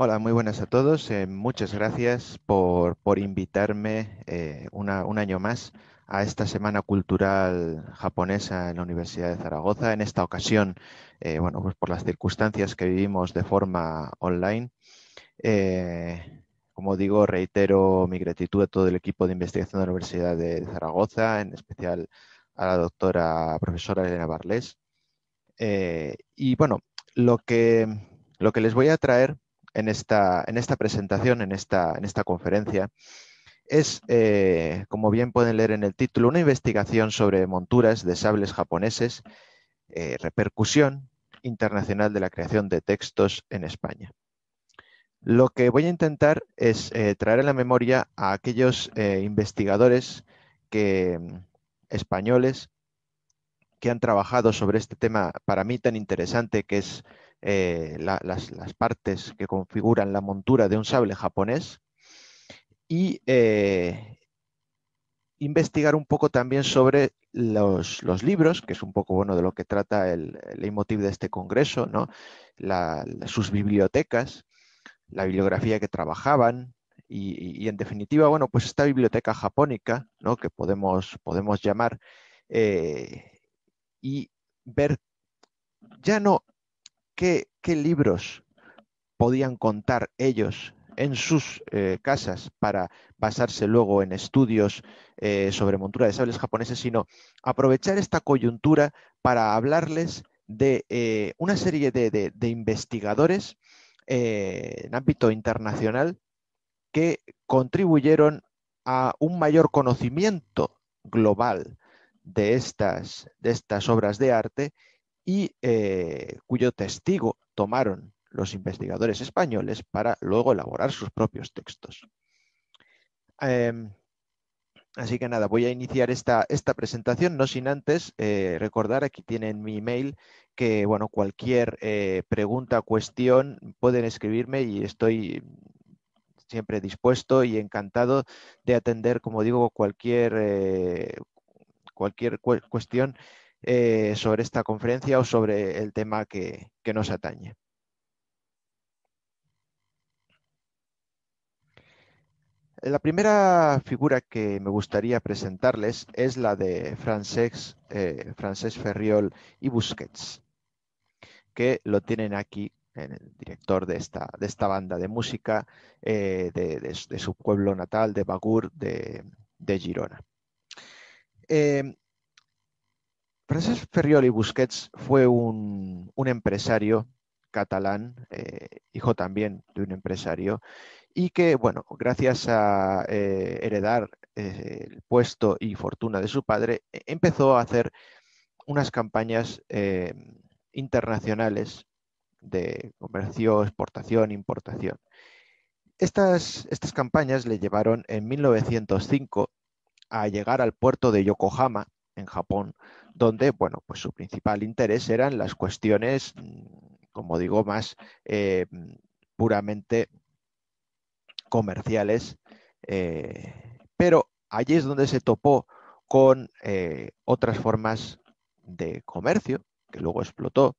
Hola, muy buenas a todos. Eh, muchas gracias por, invitarme eh, un año más a esta Semana Cultural Japonesa en la Universidad de Zaragoza. En esta ocasión, eh, bueno, pues por las circunstancias que vivimos de forma online, como digo, reitero mi gratitud a todo el equipo de investigación de la Universidad de Zaragoza, en especial a la doctora profesora Elena Barlés. y bueno, lo que, lo que les voy a traer en esta, en esta presentación, en esta, en esta conferencia, es, eh, como bien pueden leer en el título, una investigación sobre monturas de sables japoneses, eh, repercusión internacional de la creación de textos en España. Lo que voy a intentar es eh, traer a la memoria a aquellos investigadores que, mm, españoles que han trabajado sobre este tema para mí tan interesante que es eh, las, partes que configuran la montura de un sable japonés y eh, investigar un poco también sobre los, libros, que es un poco bueno de lo que trata el, de este congreso, sus bibliotecas, la bibliografía que trabajaban, y, en definitiva, bueno, pues esta biblioteca japónica, ¿no? que podemos, podemos llamar, eh, y ver ya no qué, libros podían contar ellos en sus eh, casas para basarse luego en estudios eh, sobre montura de sables japoneses, sino aprovechar esta coyuntura para hablarles de eh, una serie de, investigadores en ámbito internacional que contribuyeron a un mayor conocimiento global de estas, de estas obras de arte y eh, cuyo testigo tomaron los investigadores españoles para luego elaborar sus propios textos. Em, así que nada, voy a iniciar esta, esta presentación, no sin antes eh, recordar, aquí tienen mi email, que bueno, cualquier eh, pregunta, cuestión, pueden escribirme y estoy siempre dispuesto y encantado de atender, como digo, cualquier, cualquier cuestión eh, sobre esta conferencia o sobre el tema que, nos atañe. La primera figura que me gustaría presentarles es la de Francesc, eh, Ferriol y Busquets, que lo tienen aquí, en el director de esta, banda de música eh, de, su pueblo natal, de Bagur, de, Girona. Francesc Ferrioli Busquets fue un, empresario catalán, eh, hijo también de un empresario, y que, bueno, gracias a eh, heredar eh, el puesto y fortuna de su padre, e, empezó a hacer unas campañas internacionales de comercio, exportación, importación. Estas, estas campañas le llevaron en 1905 a llegar al puerto de Yokohama, en Japón, donde, bueno, pues su principal interés eran las cuestiones, mm, como digo, más eh, mm, puramente comerciales. Eh, pero allí es donde se topó con eh, otras formas de comercio, que luego explotó,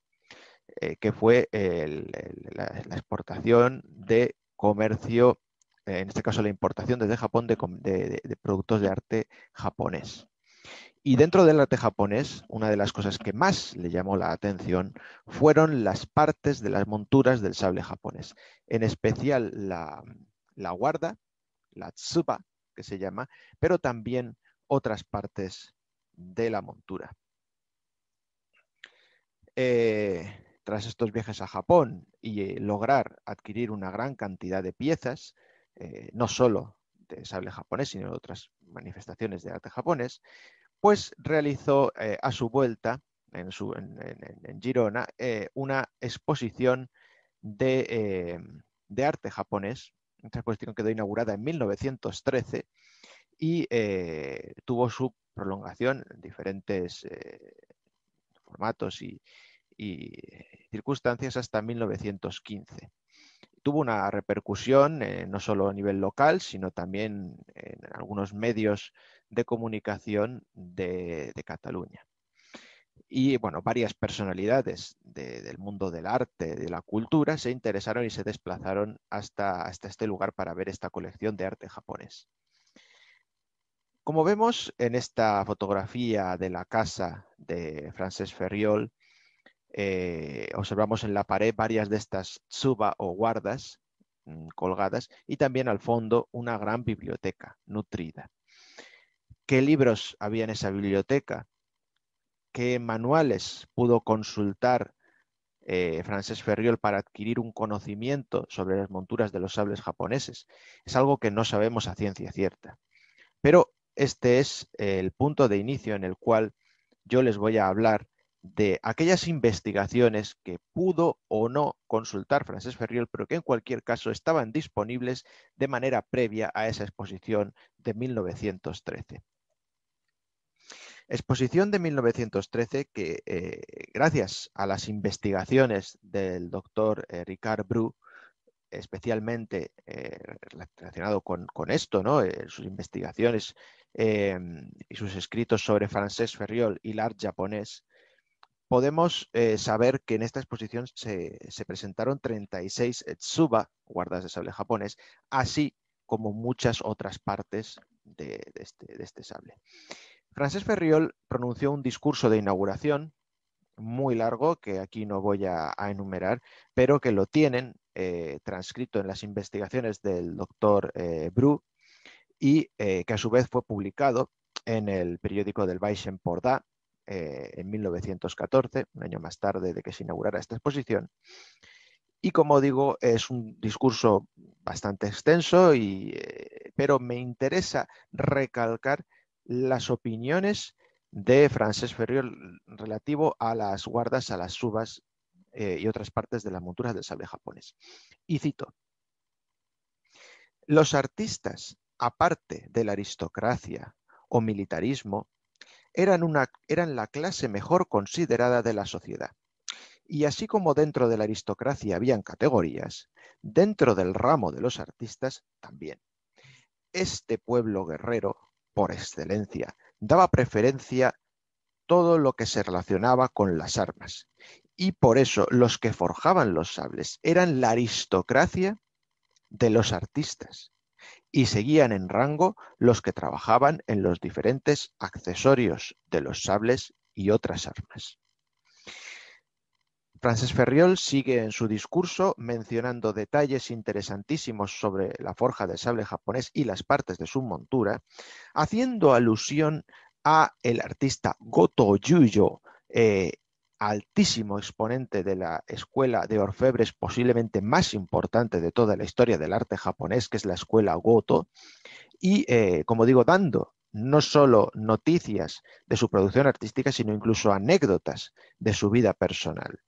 que fue la, exportación de comercio, en este caso la importación desde Japón de, de productos de arte japonés. Y dentro del arte japonés, una de las cosas que más le llamó la atención fueron las partes de las monturas del sable japonés, en especial la, guarda, la tsuba, que se llama, pero también otras partes de la montura. Eh, tras estos viajes a Japón y eh, lograr adquirir una gran cantidad de piezas, eh, no solo de sable japonés, sino de otras manifestaciones de arte japonés, pues realizó eh, a su vuelta en, Girona eh, una exposición eh, de, arte japonés, Esta exposición quedó inaugurada en 1913 y tuvo su prolongación en diferentes formatos y, circunstancias hasta 1915 tuvo una repercusión no solo a nivel local, sino también en algunos medios de comunicación de, Cataluña. Y bueno, varias personalidades del mundo del arte, de la cultura, se interesaron y se desplazaron hasta, hasta este lugar para ver esta colección de arte japonés. Como vemos en esta fotografía de la casa de Francesc Ferriol, eh, observamos en la pared varias de estas tsuba o guardas mm, colgadas y también al fondo una gran biblioteca nutrida qué libros había en esa biblioteca, qué manuales pudo consultar eh, Francés Ferriol para adquirir un conocimiento sobre las monturas de los sables japoneses. Es algo que no sabemos a ciencia cierta. Pero este es eh, el punto de inicio en el cual yo les voy a hablar de aquellas investigaciones que pudo o no consultar Francés Ferriol, pero que en cualquier caso estaban disponibles de manera previa a esa exposición de 1913. Exposición de 1913 que, eh, gracias a las investigaciones del doctor eh, Ricard Bru, especialmente eh, relacionado con, esto, sus investigaciones em, y sus escritos sobre Francés Ferriol y el japonés, podemos saber que en esta exposición se, presentaron 36 etsuba, guardas de sable japonés, así como muchas otras partes de este, este sable. Francesc Ferriol pronunció un discurso de inauguración muy largo que aquí no voy a, enumerar, pero que lo tienen eh, transcrito en las investigaciones del doctor eh, Bru y eh, que a su vez fue publicado en el periódico del weissen eh, en 1914, un año más tarde de que se inaugurara esta exposición. Y como digo, es un discurso bastante extenso, y, pero me interesa recalcar las opiniones de Francesc Ferriol relativo a las guardas, a las subas eh, y otras partes de las monturas del sable japonés. Y cito, los artistas, aparte de la aristocracia o militarismo, eran, una, eran la clase mejor considerada de la sociedad. Y así como dentro de la aristocracia habían categorías, dentro del ramo de los artistas también. Este pueblo guerrero por excelencia. Daba preferencia todo lo que se relacionaba con las armas. Y por eso los que forjaban los sables eran la aristocracia de los artistas y seguían en rango los que trabajaban en los diferentes accesorios de los sables y otras armas. Francesc Ferriol sigue en su discurso mencionando detalles interesantísimos sobre la forja de sable japonés y las partes de su montura, haciendo alusión a el artista Goto Yuyo, eh, altísimo exponente de la escuela de orfebres posiblemente más importante de toda la historia del arte japonés, que es la escuela Goto, y eh, como digo, dando no solo noticias de su producción artística, sino incluso anécdotas de su vida personal.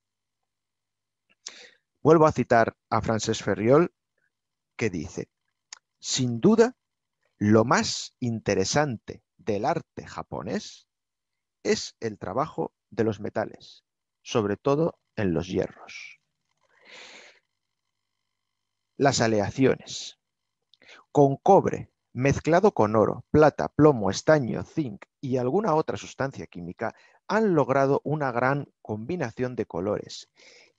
Vuelvo a citar a Francesc Ferriol, que dice, sin duda, lo más interesante del arte japonés es el trabajo de los metales, sobre todo en los hierros. Las aleaciones. Con cobre mezclado con oro, plata, plomo, estaño, zinc y alguna otra sustancia química, han logrado una gran combinación de colores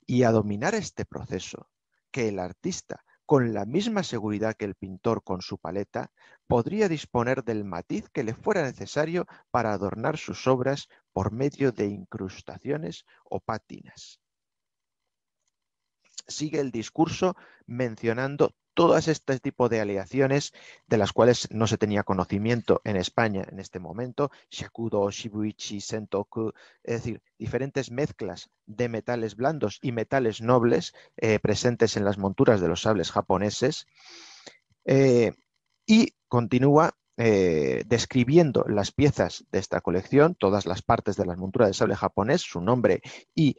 y a dominar este proceso, que el artista, con la misma seguridad que el pintor con su paleta, podría disponer del matiz que le fuera necesario para adornar sus obras por medio de incrustaciones o pátinas. Sigue el discurso mencionando todas este tipo de aleaciones de las cuales no se tenía conocimiento en España en este momento, shakudo, shibuichi, sentoku, es decir, diferentes mezclas de metales blandos y metales nobles eh, presentes en las monturas de los sables japoneses. Eh, y continúa eh, describiendo las piezas de esta colección, todas las partes de las monturas de sable japonés, su nombre y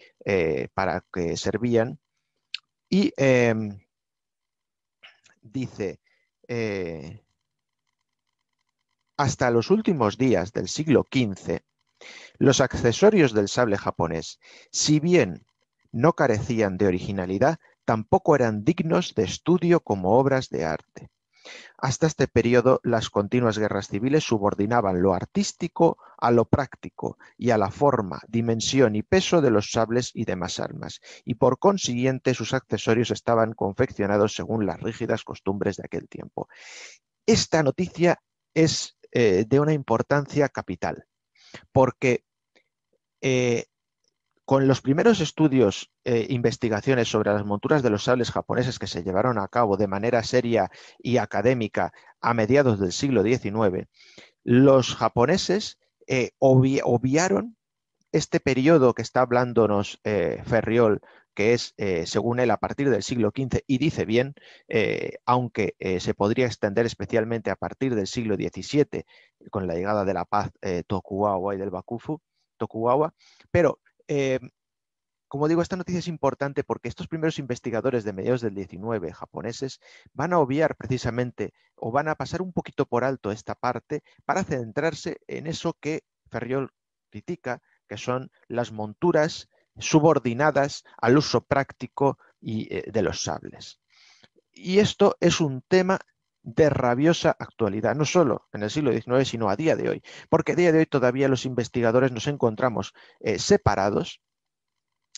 para qué servían. Y em, dice, eh, hasta los últimos días del siglo XV, los accesorios del sable japonés, si bien no carecían de originalidad, tampoco eran dignos de estudio como obras de arte. Hasta este periodo, las continuas guerras civiles subordinaban lo artístico a lo práctico y a la forma, dimensión y peso de los sables y demás armas, y por consiguiente sus accesorios estaban confeccionados según las rígidas costumbres de aquel tiempo. Esta noticia es eh, de una importancia capital, porque eh, con los primeros estudios e investigaciones sobre las monturas de los sables japoneses que se llevaron a cabo de manera seria y académica a mediados del siglo XIX, los japoneses eh, obviaron este periodo que está hablándonos eh, Ferriol, que es, según él, a partir del siglo XV, y dice bien, aunque se podría extender especialmente a partir del siglo XVII, con la llegada de la paz Tokugawa y del Bakufu, Tokugawa, pero eh, como digo, esta noticia es importante porque estos primeros investigadores de mediados del 19 japoneses van a obviar precisamente o van a pasar un poquito por alto esta parte para centrarse en eso que Ferriol critica, que son las monturas subordinadas al uso práctico y, eh, de los sables. Y esto es un tema de rabiosa actualidad, no solo en el siglo XIX, sino a día de hoy, porque a día de hoy todavía los investigadores nos encontramos eh, separados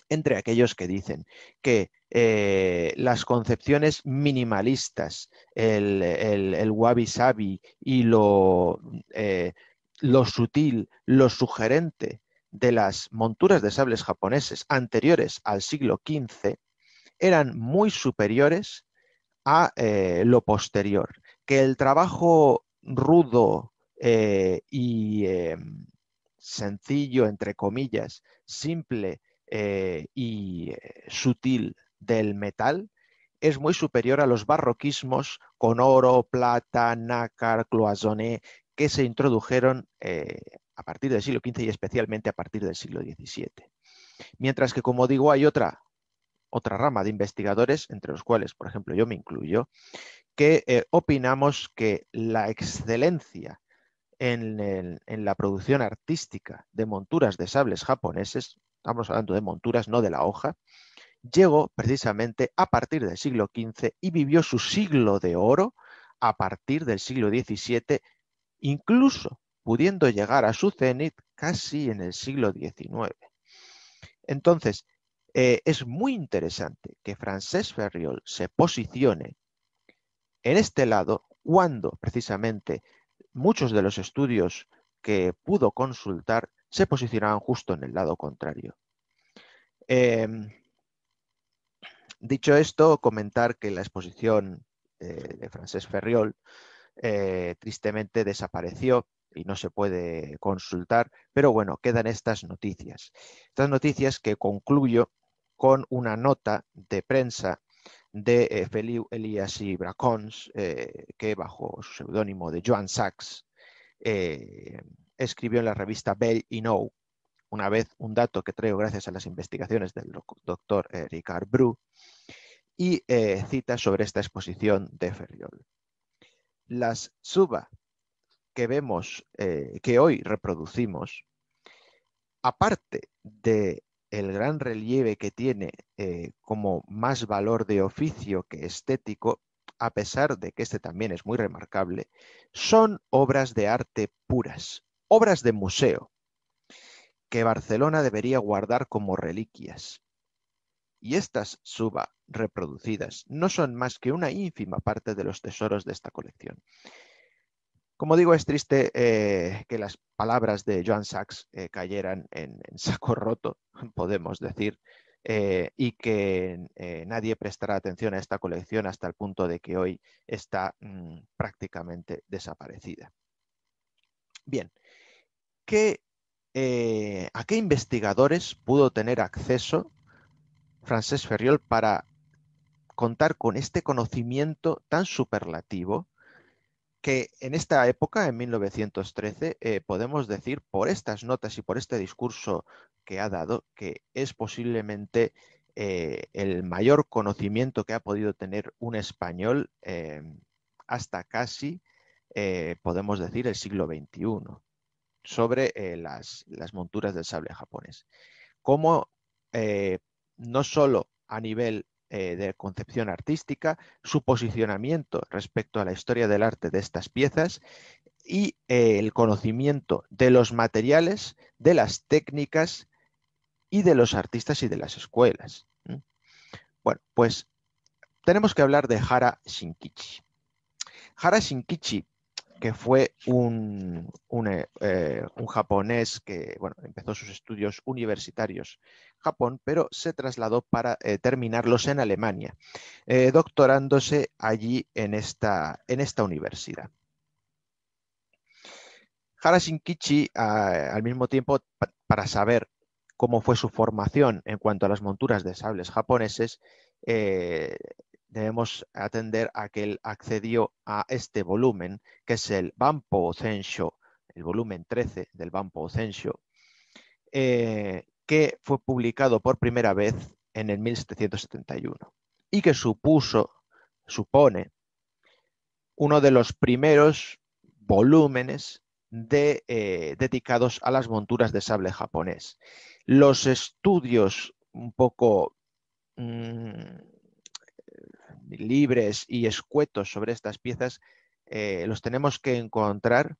entre aquellos que dicen que eh, las concepciones minimalistas, el, el, wabi-sabi y lo, eh, lo sutil, lo sugerente de las monturas de sables japoneses anteriores al siglo XV eran muy superiores a eh, lo posterior. Que el trabajo rudo eh, y eh, sencillo, entre comillas, simple y sutil del metal es muy superior a los barroquismos con oro, plata, nácar, cloisonné que se introdujeron a partir del siglo XV y especialmente a partir del siglo XVII. Mientras que, como digo, hay otra otra rama de investigadores, entre los cuales, por ejemplo, yo me incluyo, que eh, opinamos que la excelencia en, en, la producción artística de monturas de sables japoneses, estamos hablando de monturas, no de la hoja, llegó precisamente a partir del siglo XV y vivió su siglo de oro a partir del siglo XVII, incluso pudiendo llegar a su cenit casi en el siglo XIX. Entonces, eh, es muy interesante que Francesc Ferriol se posicione en este lado cuando precisamente muchos de los estudios que pudo consultar se posicionaban justo en el lado contrario. Em, dicho esto, comentar que la exposición eh, de Francesc Ferriol eh, tristemente desapareció y no se puede consultar, pero bueno, quedan estas noticias. Estas noticias que concluyo con una nota de prensa de eh, Feliu Elias y Bracons, eh, que bajo su seudónimo de Joan Sachs eh, escribió en la revista Bell y know una vez un dato que traigo gracias a las investigaciones del doctor Ricard Bru, y cita sobre esta exposición de Ferriol. Las suba que vemos, eh, que hoy reproducimos, aparte de el gran relieve que tiene eh, como más valor de oficio que estético, a pesar de que este también es muy remarcable, son obras de arte puras, obras de museo, que Barcelona debería guardar como reliquias. Y estas suba reproducidas no son más que una ínfima parte de los tesoros de esta colección. Como digo, es triste eh, que las palabras de Joan Sachs eh, cayeran en, saco roto, podemos decir, eh, y que nadie prestara atención a esta colección hasta el punto de que hoy está mm, prácticamente desaparecida. Bien, ¿a qué investigadores pudo tener acceso Francés Ferriol para contar con este conocimiento tan superlativo? que en esta época, en 1913, eh, podemos decir por estas notas y por este discurso que ha dado que es posiblemente eh, el mayor conocimiento que ha podido tener un español eh, hasta casi, podemos decir, el siglo XXI sobre las, monturas del sable japonés. Como no solo a nivel eh, de concepción artística, su posicionamiento respecto a la historia del arte de estas piezas y eh, el conocimiento de los materiales, de las técnicas y de los artistas y de las escuelas. Bueno, pues tenemos que hablar de Hara Shinkichi. Hara Shinkichi que fue un, eh, eh, un, japonés que bueno, empezó sus estudios universitarios en Japón, pero se trasladó para eh, terminarlos en Alemania, doctorándose allí en esta, en esta universidad. Harashinkichi, ah, al mismo tiempo, para saber cómo fue su formación en cuanto a las monturas de sables japoneses, debemos atender a que él accedió a este volumen, que es el Bampo Censio, el volumen 13 del Bampo Censio, eh, que fue publicado por primera vez en el 1771 y que supuso, supone, uno de los primeros volúmenes eh, dedicados a las monturas de sable japonés. Los estudios un poco mm, libres y escuetos sobre estas piezas eh, los tenemos que encontrar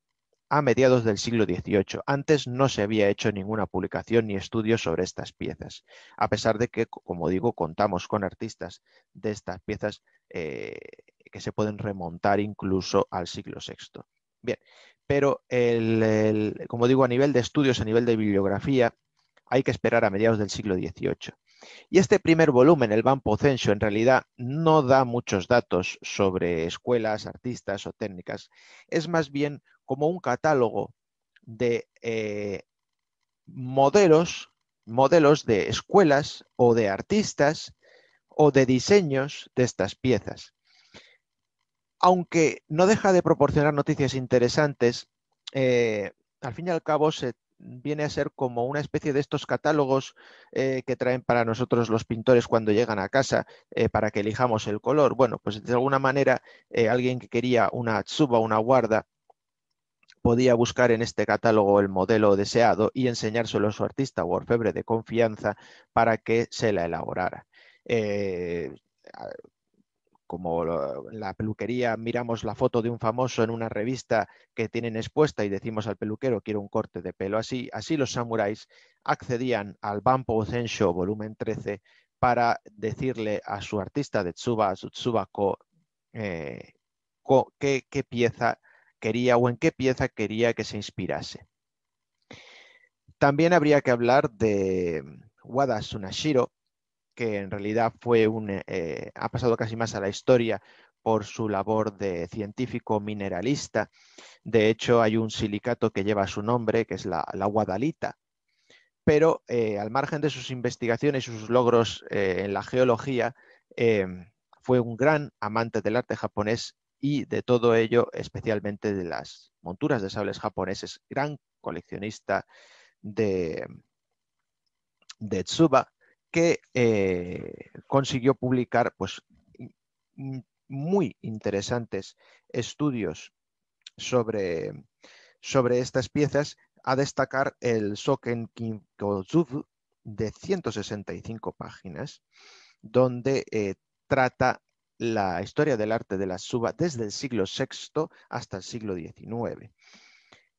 a mediados del siglo XVIII. Antes no se había hecho ninguna publicación ni estudio sobre estas piezas, a pesar de que, como digo, contamos con artistas de estas piezas eh, que se pueden remontar incluso al siglo VI. Bien, pero como digo, a nivel de estudios, a nivel de bibliografía, hay que esperar a mediados del siglo XVIII. Y este primer volumen, el Banpo Censo, en realidad no da muchos datos sobre escuelas, artistas o técnicas. Es más bien como un catálogo de eh, modelos, modelos de escuelas o de artistas o de diseños de estas piezas. Aunque no deja de proporcionar noticias interesantes, eh, al fin y al cabo se viene a ser como una especie de estos catálogos eh, que traen para nosotros los pintores cuando llegan a casa eh, para que elijamos el color. Bueno, pues de alguna manera eh, alguien que quería una tsuba, una guarda, podía buscar en este catálogo el modelo deseado y enseñárselo a su artista o orfebre de confianza para que se la elaborara como la peluquería miramos la foto de un famoso en una revista que tienen expuesta y decimos al peluquero quiero un corte de pelo así, así los samuráis accedían al Banpo Zensho volumen 13 para decirle a su artista de Tsuba, a Tsuba eh, qué, qué pieza quería o en qué pieza quería que se inspirase. También habría que hablar de Wada Sunashiro, que en realidad fue un, eh, eh, ha pasado casi más a la historia por su labor de científico mineralista. De hecho, hay un silicato que lleva su nombre, que es la, guadalita. Pero eh, al margen de sus investigaciones y sus logros en la geología, fue un gran amante del arte japonés y de todo ello, especialmente de las monturas de sables japoneses, gran coleccionista de, de Tsuba, que eh, consiguió publicar pues, muy interesantes estudios sobre, estas piezas, a destacar el Soken Kinkozufu de 165 páginas, donde eh, trata la historia del arte de la suba desde el siglo VI hasta el siglo XIX.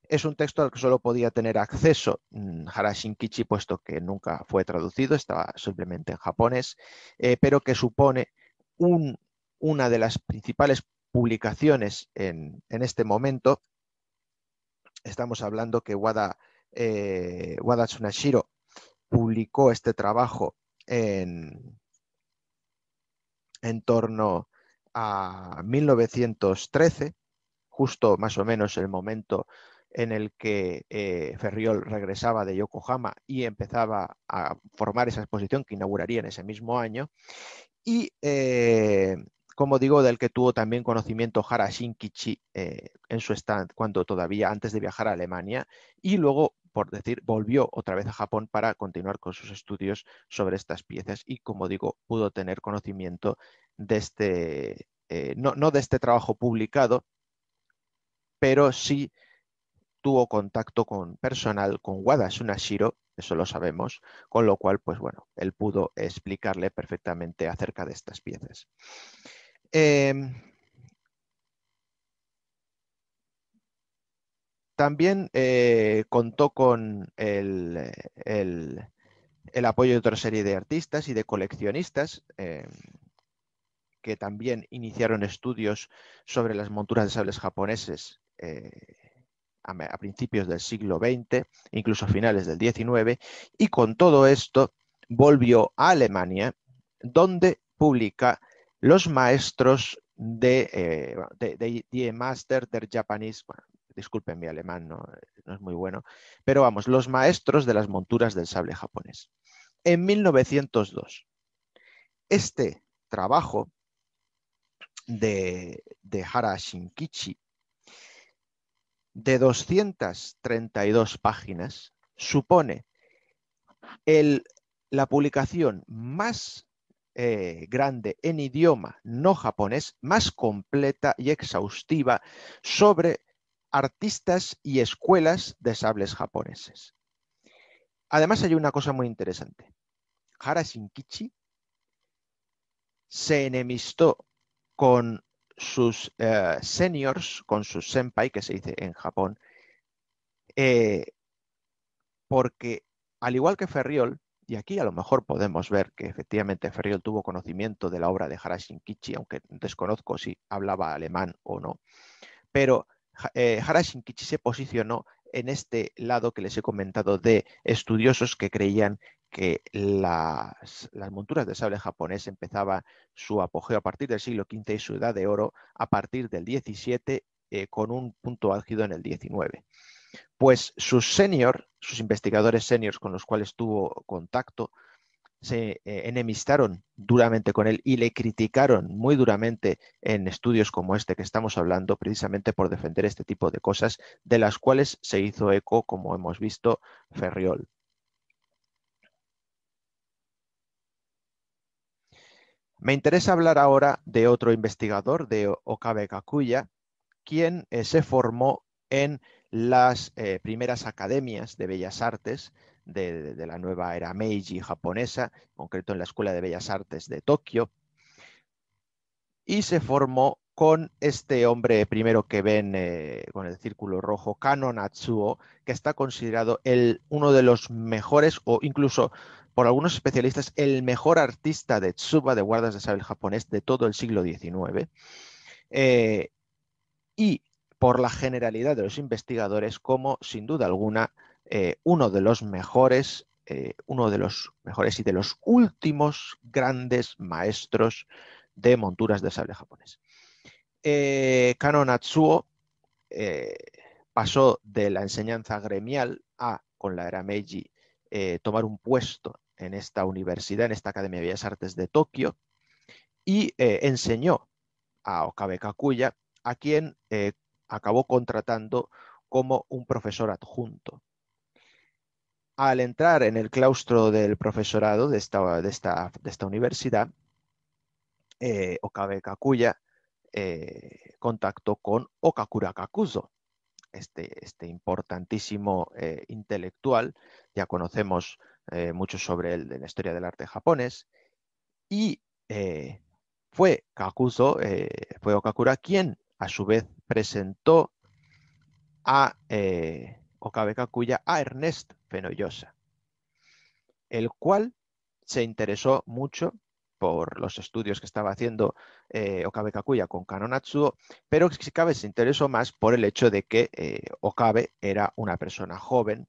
Es un texto al que solo podía tener acceso mm, Harashinkichi, puesto que nunca fue traducido, estaba simplemente en japonés, eh, pero que supone una de las principales publicaciones en, este momento. Estamos hablando que Wada, eh, Tsunashiro publicó este trabajo en torno a 1913, justo más o menos el momento en el que eh, Ferriol regresaba de Yokohama y empezaba a formar esa exposición que inauguraría en ese mismo año. Y, eh, como digo, del que tuvo también conocimiento Harashin eh, en su stand cuando todavía antes de viajar a Alemania. Y luego, por decir, volvió otra vez a Japón para continuar con sus estudios sobre estas piezas. Y, como digo, pudo tener conocimiento de este, no de este trabajo publicado, pero sí tuvo contacto con personal con Wada Sunashiro, eso lo sabemos, con lo cual, pues bueno, él pudo explicarle perfectamente acerca de estas piezas. Em, también eh, contó con el, el, apoyo de otra serie de artistas y de coleccionistas em, que también iniciaron estudios sobre las monturas de sables japoneses eh, a principios del siglo XX, incluso a finales del XIX, y con todo esto volvió a Alemania, donde publica Los maestros de, eh, de, Master der Japanese, disculpen mi alemán, no, no es muy bueno, pero vamos, Los maestros de las monturas del sable japonés, en 1902. Este trabajo de, de Hara Shinkichi de 232 páginas supone la publicación más eh, grande en idioma no japonés, más completa y exhaustiva sobre artistas y escuelas de sables japoneses. Además hay una cosa muy interesante. Hara Shinkichi se enemistó con sus eh, seniors, con sus senpai, que se dice en Japón, eh, porque al igual que Ferriol, y aquí a lo mejor podemos ver que efectivamente Ferriol tuvo conocimiento de la obra de Harashinkichi, aunque desconozco si hablaba alemán o no, pero eh, se posicionó en este lado que les he comentado de estudiosos que creían que las, monturas de sable japonés empezaba su apogeo a partir del siglo XV y su edad de oro a partir del XVII eh, con un punto álgido en el XIX. Pues sus senior, sus investigadores seniors con los cuales tuvo contacto, se eh, enemistaron duramente con él y le criticaron muy duramente en estudios como este que estamos hablando, precisamente por defender este tipo de cosas, de las cuales se hizo eco, como hemos visto, Ferriol. Me interesa hablar ahora de otro investigador, de Okabe Kakuya, quien eh, se formó en las eh, primeras academias de bellas artes de, la nueva era Meiji japonesa, en concreto en la Escuela de Bellas Artes de Tokio, y se formó con este hombre primero que ven eh, con el círculo rojo, Kano Natsuo, que está considerado el, uno de los mejores o incluso por algunos especialistas, el mejor artista de Tsuba de guardas de sable japonés de todo el siglo XIX. Eh, y por la generalidad de los investigadores como, sin duda alguna, eh, uno de los mejores, eh, uno de los mejores y de los últimos grandes maestros de monturas de sable japonés. Eh, Kano pasó de la enseñanza gremial a, con la era Meiji, tomar un puesto en esta universidad, en esta Academia de Bellas Artes de Tokio, y eh, enseñó a Okabe Kakuya, a quien eh, acabó contratando como un profesor adjunto. Al entrar en el claustro del profesorado de esta, de esta, universidad, eh, Okabe Kakuya contactó con Okakura Kakuzo, este, este importantísimo intelectual. Ya conocemos eh, mucho sobre él de la historia del arte japonés, y eh, fue Kakuzo, eh, fue Okakura quien a su vez presentó a Okabe Kakuya a Ernest Fenollosa, el cual se interesó mucho por los estudios que estaba haciendo Okabe Kakuya con Kanonatsuo. pero si cabe se interesó más por el hecho de que Okabe era una persona joven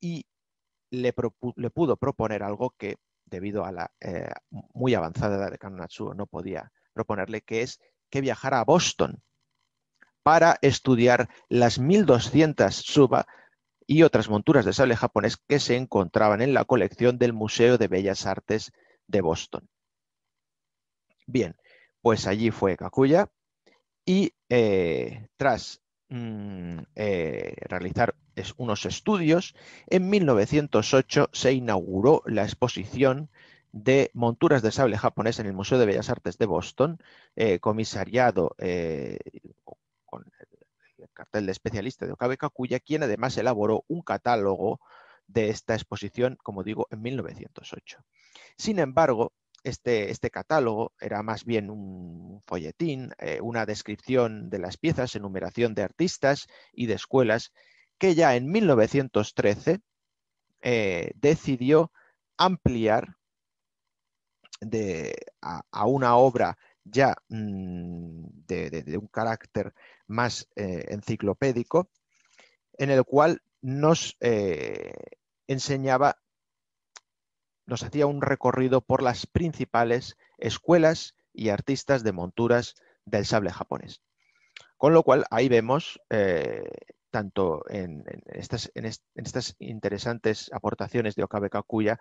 y le, pudo proponer algo que, debido a la eh, muy avanzada edad de Kanonatsuo, no podía proponerle, que es que viajara a Boston para estudiar las 1.200 suba y otras monturas de sable japonés que se encontraban en la colección del Museo de Bellas Artes de Boston. Bien, pues allí fue Kakuya y eh, tras Mm, eh, realizar unos estudios, en 1908 se inauguró la exposición de monturas de sable japonés en el Museo de Bellas Artes de Boston, eh, comisariado eh, con el cartel de especialista de Okabe Kakuya, quien además elaboró un catálogo de esta exposición, como digo, en 1908. Sin embargo, este, este, catálogo era más bien un folletín, eh, una descripción de las piezas, enumeración de artistas y de escuelas, que ya en 1913 eh, decidió ampliar a, una obra ya mm, de, un carácter más eh, enciclopédico, en el cual nos enseñaba nos hacía un recorrido por las principales escuelas y artistas de monturas del sable japonés. Con lo cual, ahí vemos, eh, tanto en, estas, interesantes aportaciones de Okabe Kakuya,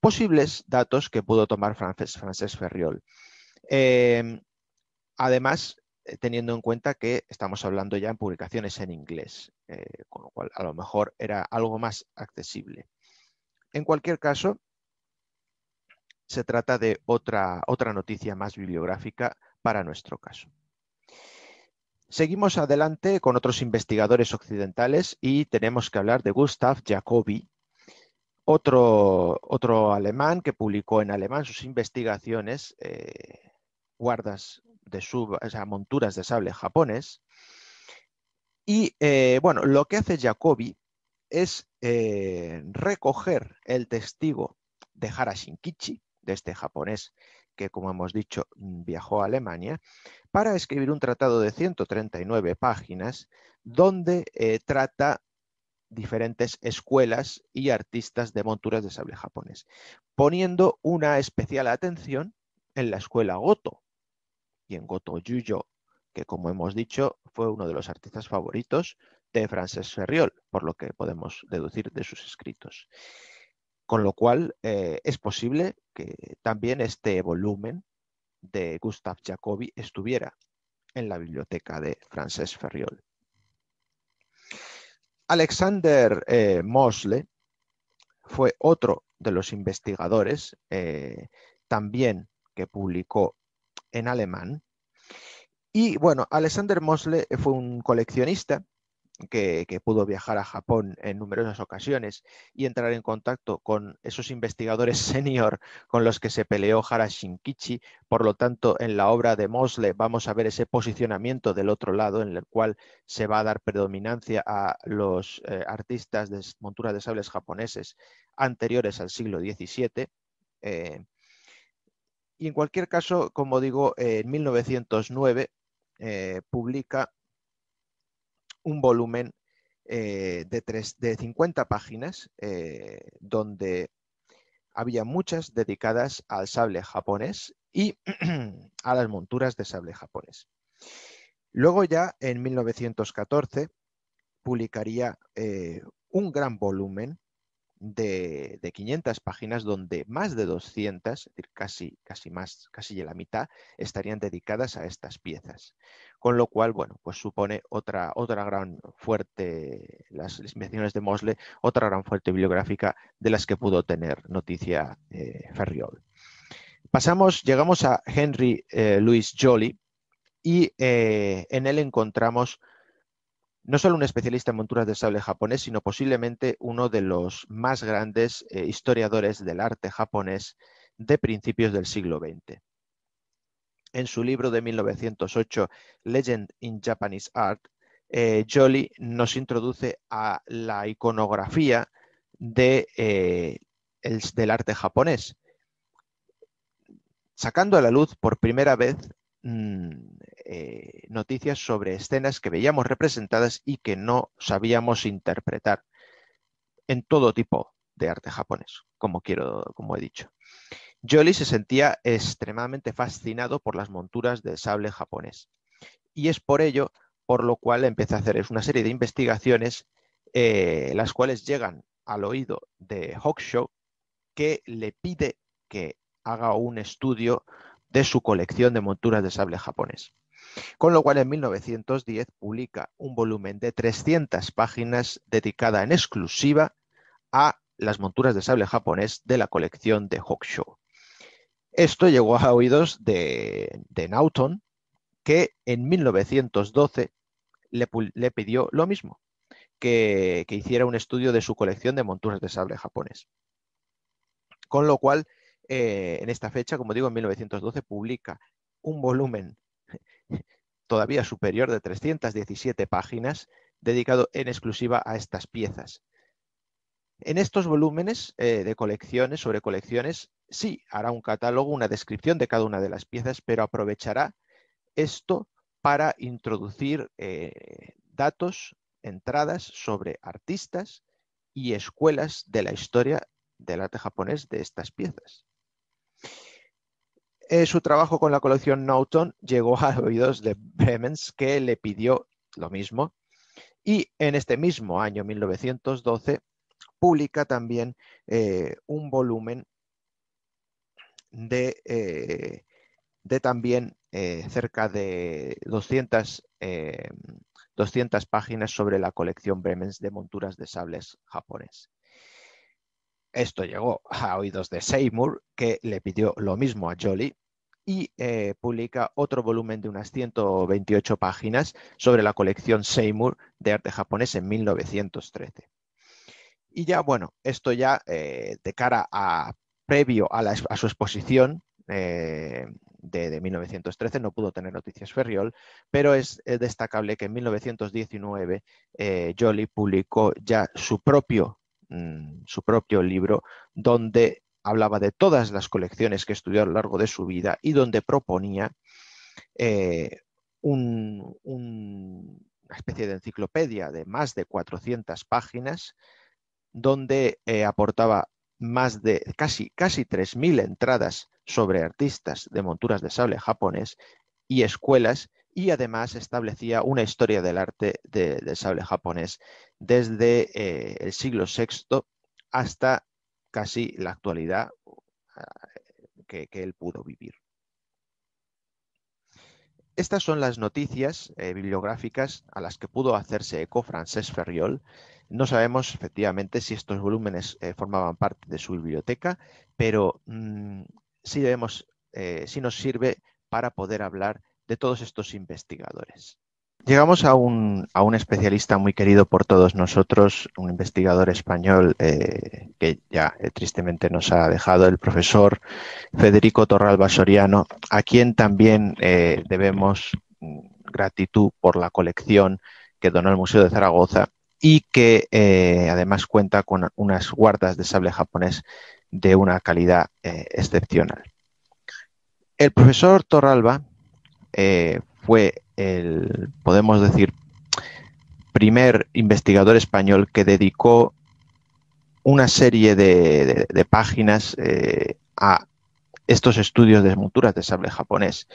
posibles datos que pudo tomar Frances Ferriol. Eh, además, eh, teniendo en cuenta que estamos hablando ya en publicaciones en inglés, con lo cual a lo mejor era algo más accesible. En cualquier caso, se trata de otra, otra noticia más bibliográfica para nuestro caso. Seguimos adelante con otros investigadores occidentales y tenemos que hablar de Gustav Jacobi, otro, otro alemán que publicó en alemán sus investigaciones, eh, guardas de sub, o sea, monturas de sable japonés. Y eh, bueno, lo que hace Jacobi es eh, recoger el testigo de Harashinkichi, de este japonés que, como hemos dicho, mm, viajó a Alemania, para escribir un tratado de 139 páginas donde eh, trata diferentes escuelas y artistas de monturas de sable japonés, poniendo una especial atención en la escuela Goto y en Goto Yuyo, que como hemos dicho fue uno de los artistas favoritos de Francesc Ferriol, por lo que podemos deducir de sus escritos. Con lo cual, eh, es posible que también este volumen de Gustav Jacobi estuviera en la biblioteca de frances Ferriol. Alexander eh, Mosle fue otro de los investigadores, eh, también que publicó en alemán. Y bueno, Alexander Mosle fue un coleccionista que, pudo viajar a Japón en numerosas ocasiones y entrar en contacto con esos investigadores senior con los que se peleó Hara Shinkichi. Por lo tanto, en la obra de Mosley vamos a ver ese posicionamiento del otro lado en el cual se va a dar predominancia a los eh, artistas de monturas de sables japoneses anteriores al siglo XVII. Eh, y en cualquier caso, como digo, en 1909 eh, publica un volumen eh, de, de 50 páginas eh, donde había muchas dedicadas al sable japonés y a las monturas de sable japonés. Luego ya en 1914 publicaría eh, un gran volumen de, 500 páginas donde más de 200, decir, casi, casi más, casi la mitad, estarían dedicadas a estas piezas. Con lo cual, bueno, pues supone otra, otra gran fuerte, las investigaciones de Mosley, otra gran fuerte bibliográfica de las que pudo tener noticia eh, Ferriol. Pasamos, llegamos a Henry eh, Louis Jolly y eh, en él encontramos no solo un especialista en monturas de sable japonés, sino posiblemente uno de los más grandes eh, historiadores del arte japonés de principios del siglo XX. En su libro de 1908, Legend in Japanese Art, eh, Jolie Jolly nos introduce a la iconografía eh, del arte japonés, sacando a la luz por primera vez mm, eh, noticias sobre escenas que veíamos representadas y que no sabíamos interpretar en todo tipo de arte japonés, como, quiero, como he dicho. Jolie se sentía extremadamente fascinado por las monturas de sable japonés y es por ello por lo cual empieza a hacer una serie de investigaciones, eh, las cuales llegan al oído de Hawkshaw, que le pide que haga un estudio de su colección de monturas de sable japonés. Con lo cual, en 1910 publica un volumen de 300 páginas dedicada en exclusiva a las monturas de sable japonés de la colección de Hokusho. Esto llegó a oídos de, de Naughton, que en 1912 le, le pidió lo mismo, que, que, hiciera un estudio de su colección de monturas de sable japonés. Con lo cual, eh, en esta fecha, como digo, en 1912 publica un volumen todavía superior de 317 páginas dedicado en exclusiva a estas piezas. En estos volúmenes eh, de colecciones, sobre colecciones, sí hará un catálogo, una descripción de cada una de las piezas, pero aprovechará esto para introducir eh, datos, entradas sobre artistas y escuelas de la historia del arte japonés de estas piezas. Eh, su trabajo con la colección Naughton llegó a oídos de Bremens, que le pidió lo mismo. Y en este mismo año, 1912, publica también eh, un volumen de, eh, también cerca de 200, páginas sobre la colección Bremens de monturas de sables japoneses. Esto llegó a oídos de Seymour, que le pidió lo mismo a Jolly, y eh, publica otro volumen de unas 128 páginas sobre la colección Seymour de arte japonés en 1913. Y ya, bueno, esto ya eh, de cara a previo a, su exposición eh, de, 1913, no pudo tener noticias Ferriol, pero es, destacable que en 1919 Jolly publicó ya su propio Mm, su propio libro, donde hablaba de todas las colecciones que estudió a lo largo de su vida y donde proponía eh, una especie de enciclopedia de más de 400 páginas, donde eh, aportaba más de casi, 3.000 entradas sobre artistas de monturas de sable japonés y escuelas, y además establecía una historia del arte del sable japonés desde eh, el siglo VI hasta casi la actualidad ah, que, él pudo vivir. Estas son las noticias eh, bibliográficas a las que pudo hacerse eco Francés Ferriol. No sabemos efectivamente si estos volúmenes eh, formaban parte de su biblioteca, pero mm, sí, sí nos sirve para poder hablar de todos estos investigadores. Llegamos a un, especialista muy querido por todos nosotros, un investigador español eh, que ya eh, tristemente nos ha dejado, el profesor Federico Torralba Soriano, a quien también eh, debemos mm, gratitud por la colección que donó el Museo de Zaragoza y que además cuenta con unas guardas de sable japonés de una calidad excepcional. El profesor Torralba fue el, podemos decir, primer investigador español que dedicó una serie de, páginas eh, a estos estudios de monturas de sable japonés.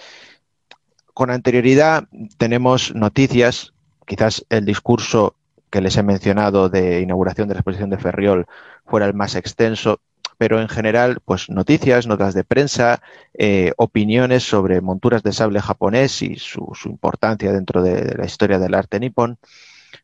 Con anterioridad tenemos noticias, quizás el discurso que les he mencionado de inauguración de la exposición de Ferriol fuera el más extenso, pero en general, pues noticias, notas de prensa, eh, opiniones sobre monturas de sable japonés y su, importancia dentro de, la historia del arte nipón.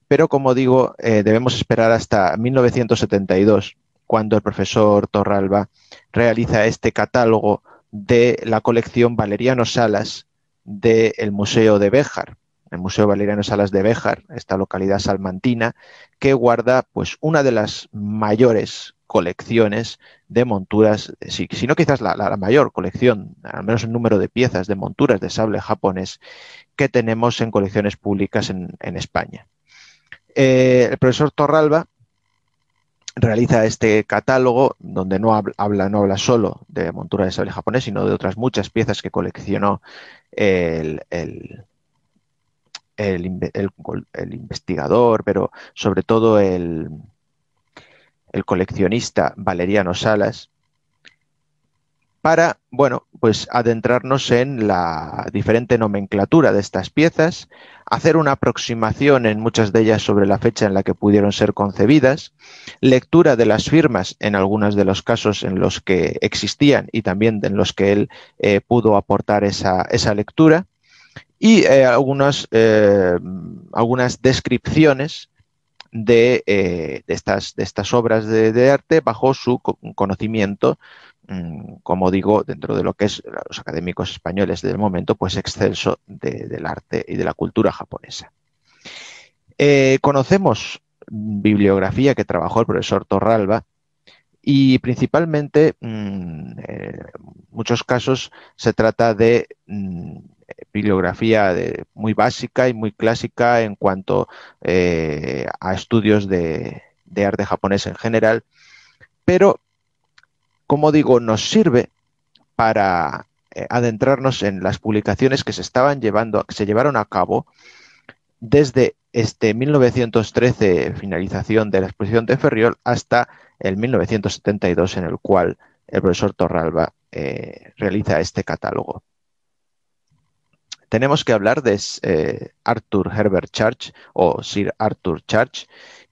Pero como digo, eh, debemos esperar hasta 1972, cuando el profesor Torralba realiza este catálogo de la colección Valeriano Salas del Museo de Béjar, el Museo Valeriano Salas de Béjar, esta localidad salmantina, que guarda pues una de las mayores colecciones de monturas, sino quizás la, mayor colección, al menos el número de piezas de monturas de sable japonés que tenemos en colecciones públicas en, España. Eh, el profesor Torralba realiza este catálogo donde no habla, no habla solo de monturas de sable japonés, sino de otras muchas piezas que coleccionó el investigador, pero sobre todo el, el coleccionista Valeriano Salas, para, bueno, pues adentrarnos en la diferente nomenclatura de estas piezas, hacer una aproximación en muchas de ellas sobre la fecha en la que pudieron ser concebidas, lectura de las firmas en algunos de los casos en los que existían y también en los que él eh, pudo aportar esa, lectura, y eh, algunas, eh, algunas descripciones eh, de, estas, de estas, obras de, arte bajo su conocimiento, mm, como digo, dentro de lo que es los académicos españoles del momento, pues excelso del arte y de la cultura japonesa. Eh, conocemos bibliografía que trabajó el profesor Torralba y principalmente, mm, en eh, muchos casos, se trata de mm, bibliografía muy básica y muy clásica en cuanto eh, a estudios de, arte japonés en general, pero, como digo, nos sirve para eh, adentrarnos en las publicaciones que se estaban llevando, que se llevaron a cabo desde este 1913, finalización de la exposición de Ferriol, hasta el 1972, en el cual el profesor Torralba eh, realiza este catálogo tenemos que hablar de eh, Arthur Herbert Church o Sir Arthur Church,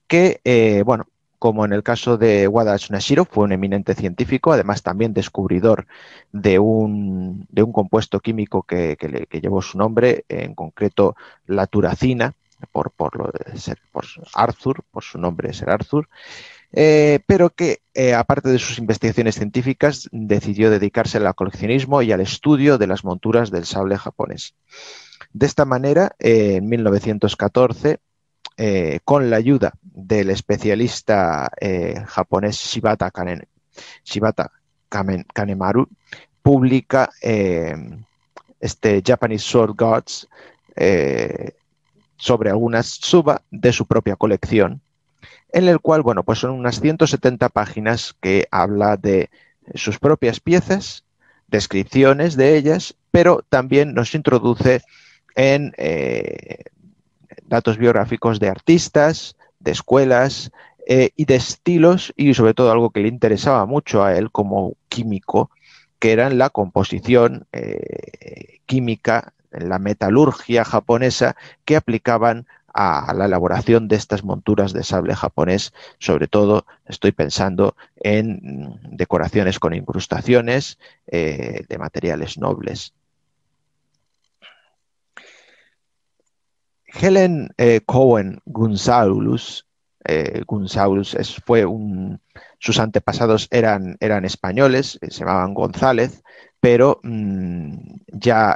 que, eh, bueno, como en el caso de wada Nashiro, fue un eminente científico, además también descubridor de un, compuesto químico que, llevó su nombre, en concreto la turacina, por, por, lo ser, por Arthur, por su nombre de ser Arthur. Eh, pero que, eh, aparte de sus investigaciones científicas, decidió dedicarse al coleccionismo y al estudio de las monturas del sable japonés. De esta manera, eh, en 1914, con la ayuda del especialista japonés Shibata, Kanemaru, publica este Japanese Sword Gods sobre algunas suba de su propia colección en el cual, bueno, pues son unas 170 páginas que habla de sus propias piezas, descripciones de ellas, pero también nos introduce en eh, datos biográficos de artistas, de escuelas eh, y de estilos, y sobre todo algo que le interesaba mucho a él como químico, que era la composición eh, química, la metalurgia japonesa que aplicaban a la elaboración de estas monturas de sable japonés. Sobre todo estoy pensando en decoraciones con incrustaciones eh, de materiales nobles. Helen eh, Cohen Gunsaulus, eh, fue un, sus antepasados eran, eran españoles, se llamaban González, pero mm, ya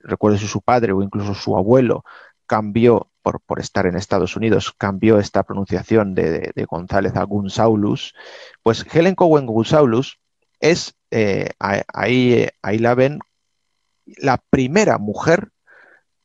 recuerdo si su padre o incluso su abuelo cambió, por, estar en Estados Unidos, cambió esta pronunciación de, González a Gunsaulus, pues Helen Cowen Gunsaulus es, eh, ahí, eh, ahí la ven, la primera mujer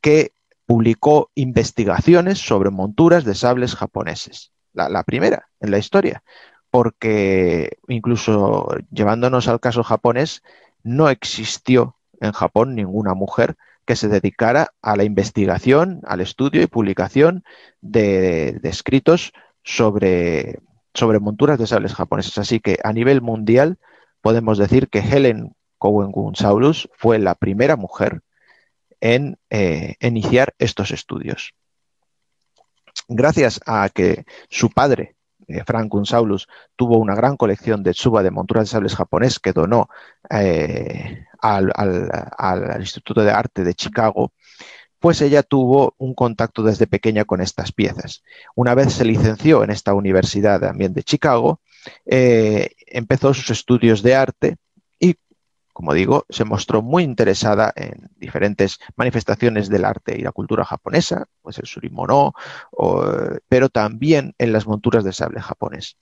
que publicó investigaciones sobre monturas de sables japoneses. La, la, primera en la historia, porque incluso llevándonos al caso japonés, no existió en Japón ninguna mujer se dedicara a la investigación, al estudio y publicación de, escritos sobre, sobre monturas de sables japoneses. Así que a nivel mundial podemos decir que Helen Cowen Gunsaurus fue la primera mujer en eh, iniciar estos estudios. Gracias a que su padre eh, Frank Unsaulus tuvo una gran colección de tsuba de monturas de sables japonés que donó eh, al, Instituto de Arte de Chicago, pues ella tuvo un contacto desde pequeña con estas piezas. Una vez se licenció en esta universidad también de Chicago, eh, empezó sus estudios de arte como digo, se mostró muy interesada en diferentes manifestaciones del arte y la cultura japonesa, pues el surimono, pero también en las monturas de sable japonés.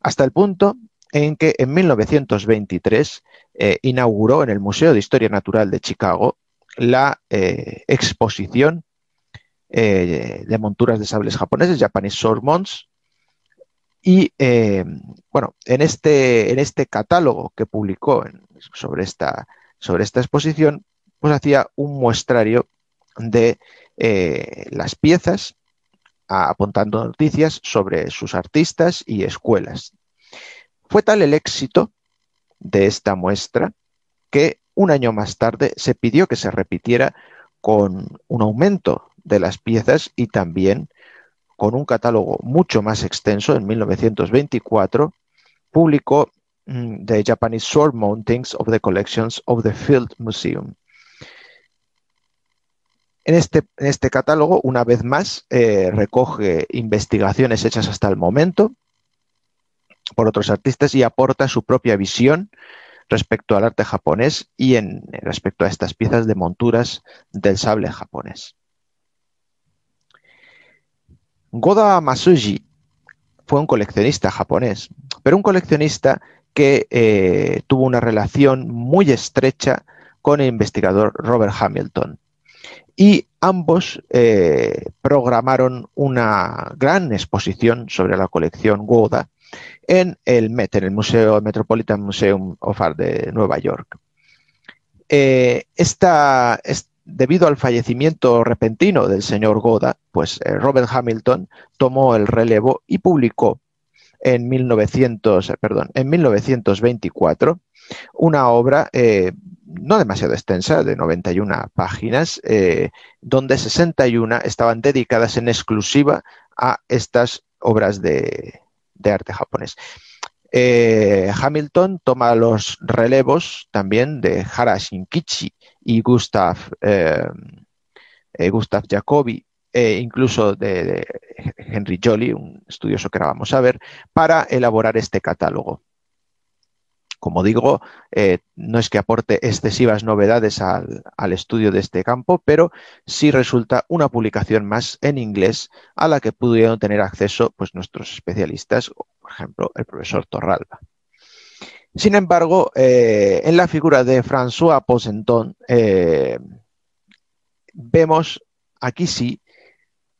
Hasta el punto en que en 1923 eh, inauguró en el Museo de Historia Natural de Chicago la eh, exposición eh, de monturas de sables japoneses, Japanese Sormons, y em, bueno, en este, en este catálogo que publicó sobre, esta, sobre esta exposición, pues hacía un muestrario de eh, las piezas, apuntando noticias sobre sus artistas y escuelas. Fue tal el éxito de esta muestra que un año más tarde se pidió que se repitiera con un aumento de las piezas y también con un catálogo mucho más extenso en 1924, publicó mm, The Japanese Sword Mountings of the Collections of the Field Museum. En este, este catálogo, una vez más, eh, recoge investigaciones hechas hasta el momento por otros artistas y aporta su propia visión respecto al arte japonés y en, respecto a estas piezas de monturas del sable japonés. Goda Masuji fue un coleccionista japonés, pero un coleccionista que eh, tuvo una relación muy estrecha con el investigador Robert Hamilton. Y ambos eh, programaron una gran exposición sobre la colección Goda en el Met, en el Museo Metropolitan Museum of Art de Nueva York. Eh, esta debido al fallecimiento repentino del señor Goda, pues eh, Robert Hamilton tomó el relevo y publicó en, 1924 una obra eh, no demasiado extensa, de 91 páginas, eh, donde 61 estaban dedicadas en exclusiva a estas obras de, arte japonés. Hamilton toma los relevos también de Hara Shinkichi, y Gustav, eh, eh, Gustav Jacobi, e incluso de, Henry Jolly, un estudioso que ahora vamos a ver, para elaborar este catálogo. Como digo, eh, no es que aporte excesivas novedades al, estudio de este campo, pero sí resulta una publicación más en inglés a la que pudieron tener acceso pues, nuestros especialistas, por ejemplo, el profesor Torralba. Sin embargo, eh, en la figura de François Posentón eh, vemos aquí sí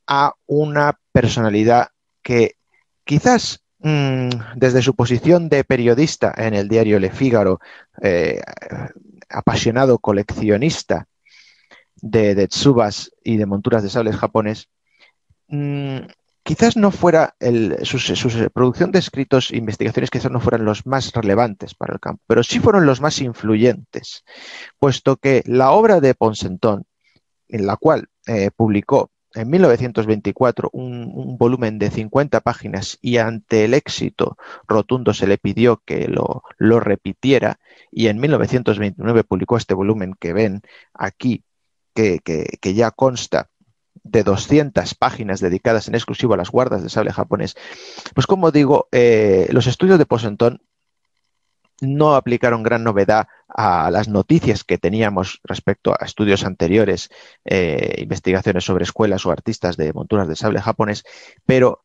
a una personalidad que quizás mm, desde su posición de periodista en el diario Le Fígaro, eh, apasionado coleccionista de, de tsubas y de monturas de sables japoneses. Mm, Quizás no fuera su eh, producción de escritos e investigaciones, quizás no fueran los más relevantes para el campo, pero sí fueron los más influyentes, puesto que la obra de Ponsentón, en la cual eh, publicó en 1924 un, volumen de 50 páginas y ante el éxito rotundo se le pidió que lo, repitiera y en 1929 publicó este volumen que ven aquí, que ya consta de 200 páginas dedicadas en exclusivo a las guardas de sable japonés. Pues como digo, eh, los estudios de Posentón no aplicaron gran novedad a las noticias que teníamos respecto a estudios anteriores, eh, investigaciones sobre escuelas o artistas de monturas de sable japonés, pero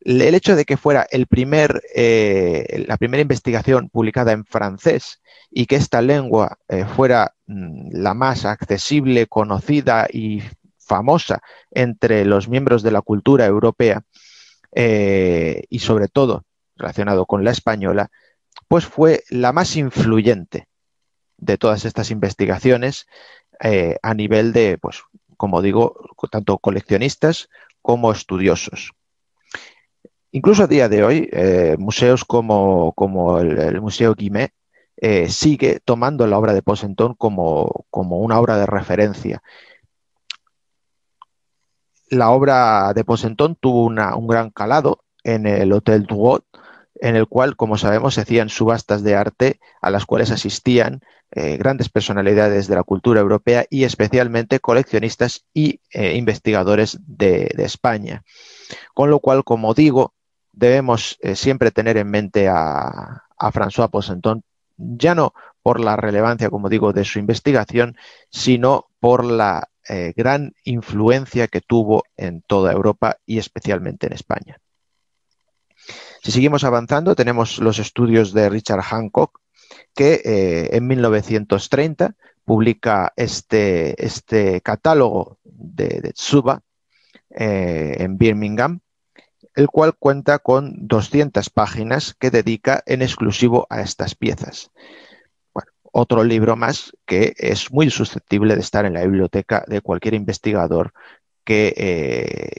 el hecho de que fuera el primer, eh, la primera investigación publicada en francés y que esta lengua fuera mm, la más accesible, conocida y famosa entre los miembros de la cultura europea eh, y sobre todo relacionado con la española, pues fue la más influyente de todas estas investigaciones eh, a nivel de, pues, como digo, tanto coleccionistas como estudiosos. Incluso a día de hoy, eh, museos como, el, Museo Guimet sigue tomando la obra de posentón como, como, una obra de referencia la obra de Posentón tuvo un gran calado en el Hotel Dugot, en el cual, como sabemos, se hacían subastas de arte a las cuales asistían eh, grandes personalidades de la cultura europea y especialmente coleccionistas y eh, investigadores de, España. Con lo cual, como digo, debemos eh, siempre tener en mente a, a François Posentón, ya no por la relevancia, como digo, de su investigación, sino por la eh, gran influencia que tuvo en toda Europa y especialmente en España. Si seguimos avanzando, tenemos los estudios de Richard Hancock, que eh, en 1930 publica este, este, catálogo de, Tsuba eh, en Birmingham, el cual cuenta con 200 páginas que dedica en exclusivo a estas piezas otro libro más que es muy susceptible de estar en la biblioteca de cualquier investigador que,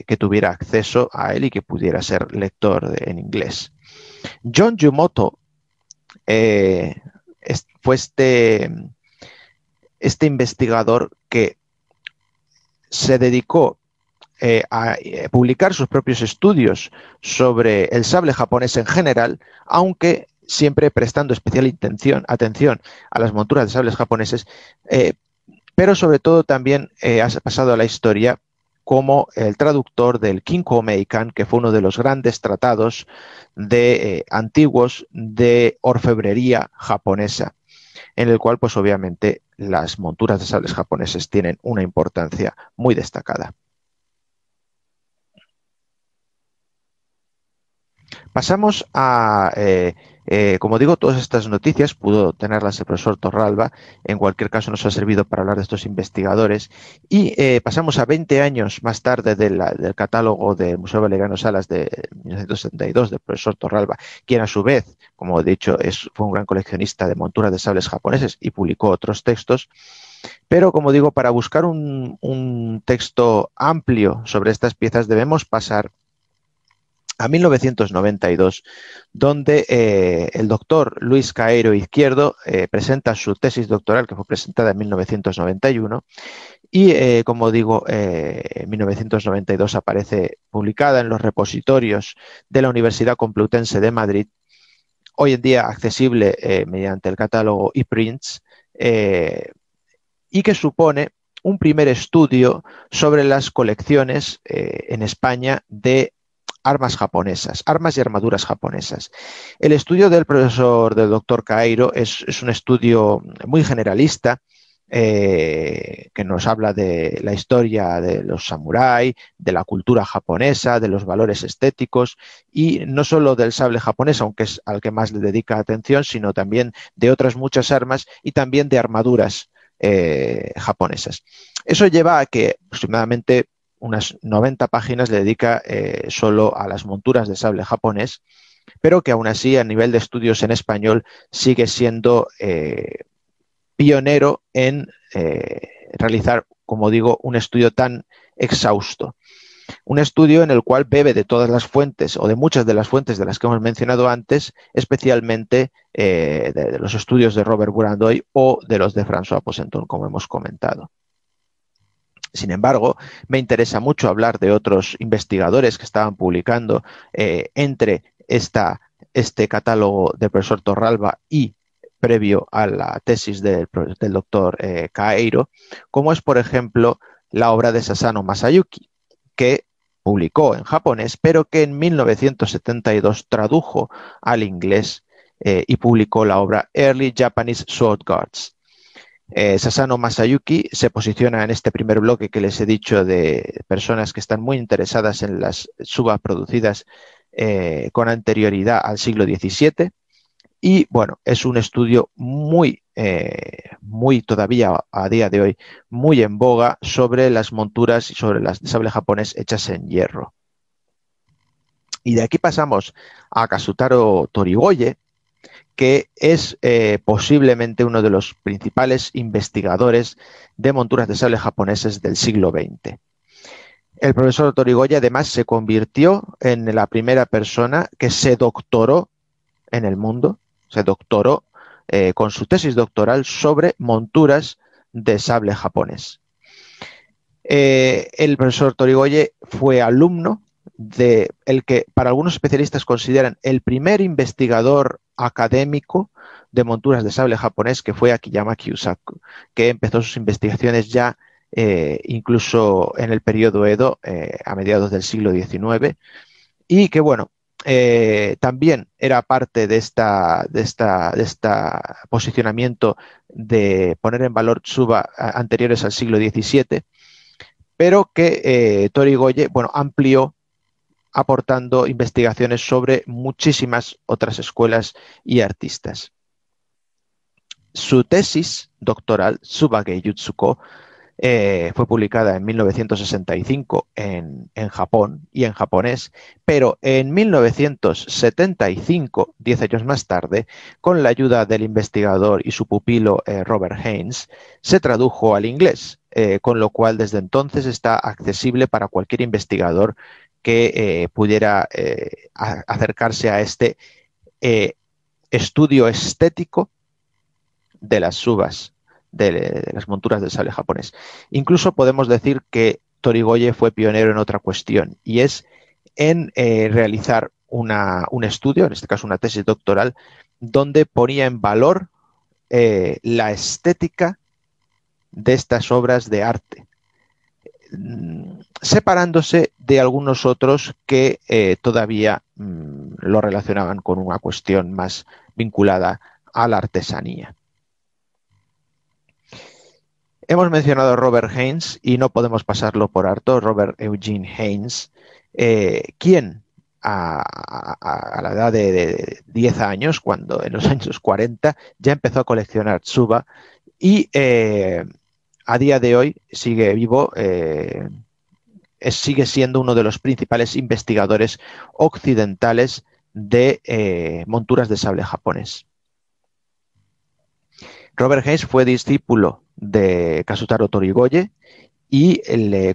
eh, tuviera acceso a él y que pudiera ser lector en inglés. John Yumoto eh, fue este, este, investigador que se dedicó eh, a publicar sus propios estudios sobre el sable japonés en general, aunque siempre prestando especial atención a las monturas de sables japoneses, eh, pero sobre todo también eh, ha pasado a la historia como el traductor del Kinko Meikan, que fue uno de los grandes tratados de, eh, antiguos de orfebrería japonesa, en el cual, pues obviamente, las monturas de sables japoneses tienen una importancia muy destacada. Pasamos a eh, como digo, todas estas noticias pudo tenerlas el profesor Torralba, en cualquier caso nos ha servido para hablar de estos investigadores y eh, pasamos a 20 años más tarde del catálogo del Museo Valeriano Salas de 1972 del profesor Torralba, quien a su vez, como he dicho, es, fue un gran coleccionista de monturas de sables japoneses y publicó otros textos. Pero, como digo, para buscar un texto amplio sobre estas piezas debemos pasar a 1992, donde eh, el doctor Luis Caero Izquierdo eh, presenta su tesis doctoral que fue presentada en 1991 y, eh, como digo, en 1992 aparece publicada en los repositorios de la Universidad Complutense de Madrid, hoy en día accesible mediante el catálogo ePrints, y que supone un primer estudio sobre las colecciones en España de armas japonesas, armas y armaduras japonesas. El estudio del profesor, del doctor Cairo, es, un estudio muy generalista. Eh, que nos habla de la historia de los samuráis, de la cultura japonesa, de los valores estéticos y no solo del sable japonés, aunque es al que más le dedica atención, sino también de otras muchas armas y también de armaduras eh, japonesas. Eso lleva a que aproximadamente unas 90 páginas le dedica eh, solo a las monturas de sable japonés, pero que aún así a nivel de estudios en español sigue siendo eh, pionero en eh, realizar, como digo, un estudio tan exhausto. Un estudio en el cual bebe de todas las fuentes o de muchas de las fuentes de las que hemos mencionado antes, especialmente de, los estudios de Robert Burandoy o de los de François Posenton, como hemos comentado. Sin embargo, me interesa mucho hablar de otros investigadores que estaban publicando eh, entre esta, este catálogo del profesor Torralba y previo a la tesis del, doctor eh, como es, por ejemplo, la obra de Sasano Masayuki, que publicó en japonés, pero que en 1972 tradujo al inglés eh, y publicó la obra Early Japanese Sword Guards, eh, Sasano Masayuki se posiciona en este primer bloque que les he dicho de personas que están muy interesadas en las subas producidas eh, con anterioridad al siglo XVII. Y bueno, es un estudio muy, eh, muy todavía a día de hoy, muy en boga sobre las monturas y sobre las de sable japonés hechas en hierro. Y de aquí pasamos a Kasutaro Torigoye, que es eh, posiblemente uno de los principales investigadores de monturas de sable japoneses del siglo XX. El profesor Torigoya además se convirtió en la primera persona que se doctoró en el mundo, se doctoró eh, con su tesis doctoral sobre monturas de sable japonés. Eh, el profesor Torigoye fue alumno de el que para algunos especialistas consideran el primer investigador académico de monturas de sable japonés, que fue Akiyama Kiyusaku que empezó sus investigaciones ya eh, incluso en el periodo Edo, eh, a mediados del siglo XIX, y que bueno, eh, también era parte de esta, esta, de esta posicionamiento de poner en valor Tsuba anteriores al siglo XVII, pero que Tori Goye, bueno, amplió aportando investigaciones sobre muchísimas otras escuelas y artistas. Su tesis doctoral, Tsubage Yutsuko, eh, fue publicada en 1965 en, Japón y en japonés, pero en 1975, diez años más tarde, con la ayuda del investigador y su pupilo eh, Robert Haynes, se tradujo al inglés, eh, con lo cual desde entonces está accesible para cualquier investigador que eh, pudiera eh, acercarse a este eh, estudio estético de las uvas, de, las monturas del sale japonés. Incluso podemos decir que Torigoye fue pionero en otra cuestión y es en realizar un estudio, en este caso una tesis doctoral, donde ponía en valor la estética de estas obras de arte Mm, separándose de algunos otros que eh, todavía mm, lo relacionaban con una cuestión más vinculada a la artesanía. Hemos mencionado a Robert Haynes y no podemos pasarlo por harto, Robert Eugene Haynes, eh, quien a, la edad de, 10 años, cuando en los años 40 ya empezó a coleccionar tsuba y eh, a día de hoy sigue vivo, eh, sigue siendo uno de los principales investigadores occidentales de eh, monturas de sable japonés. Robert Hayes fue discípulo de Kasutaro Torigoye y,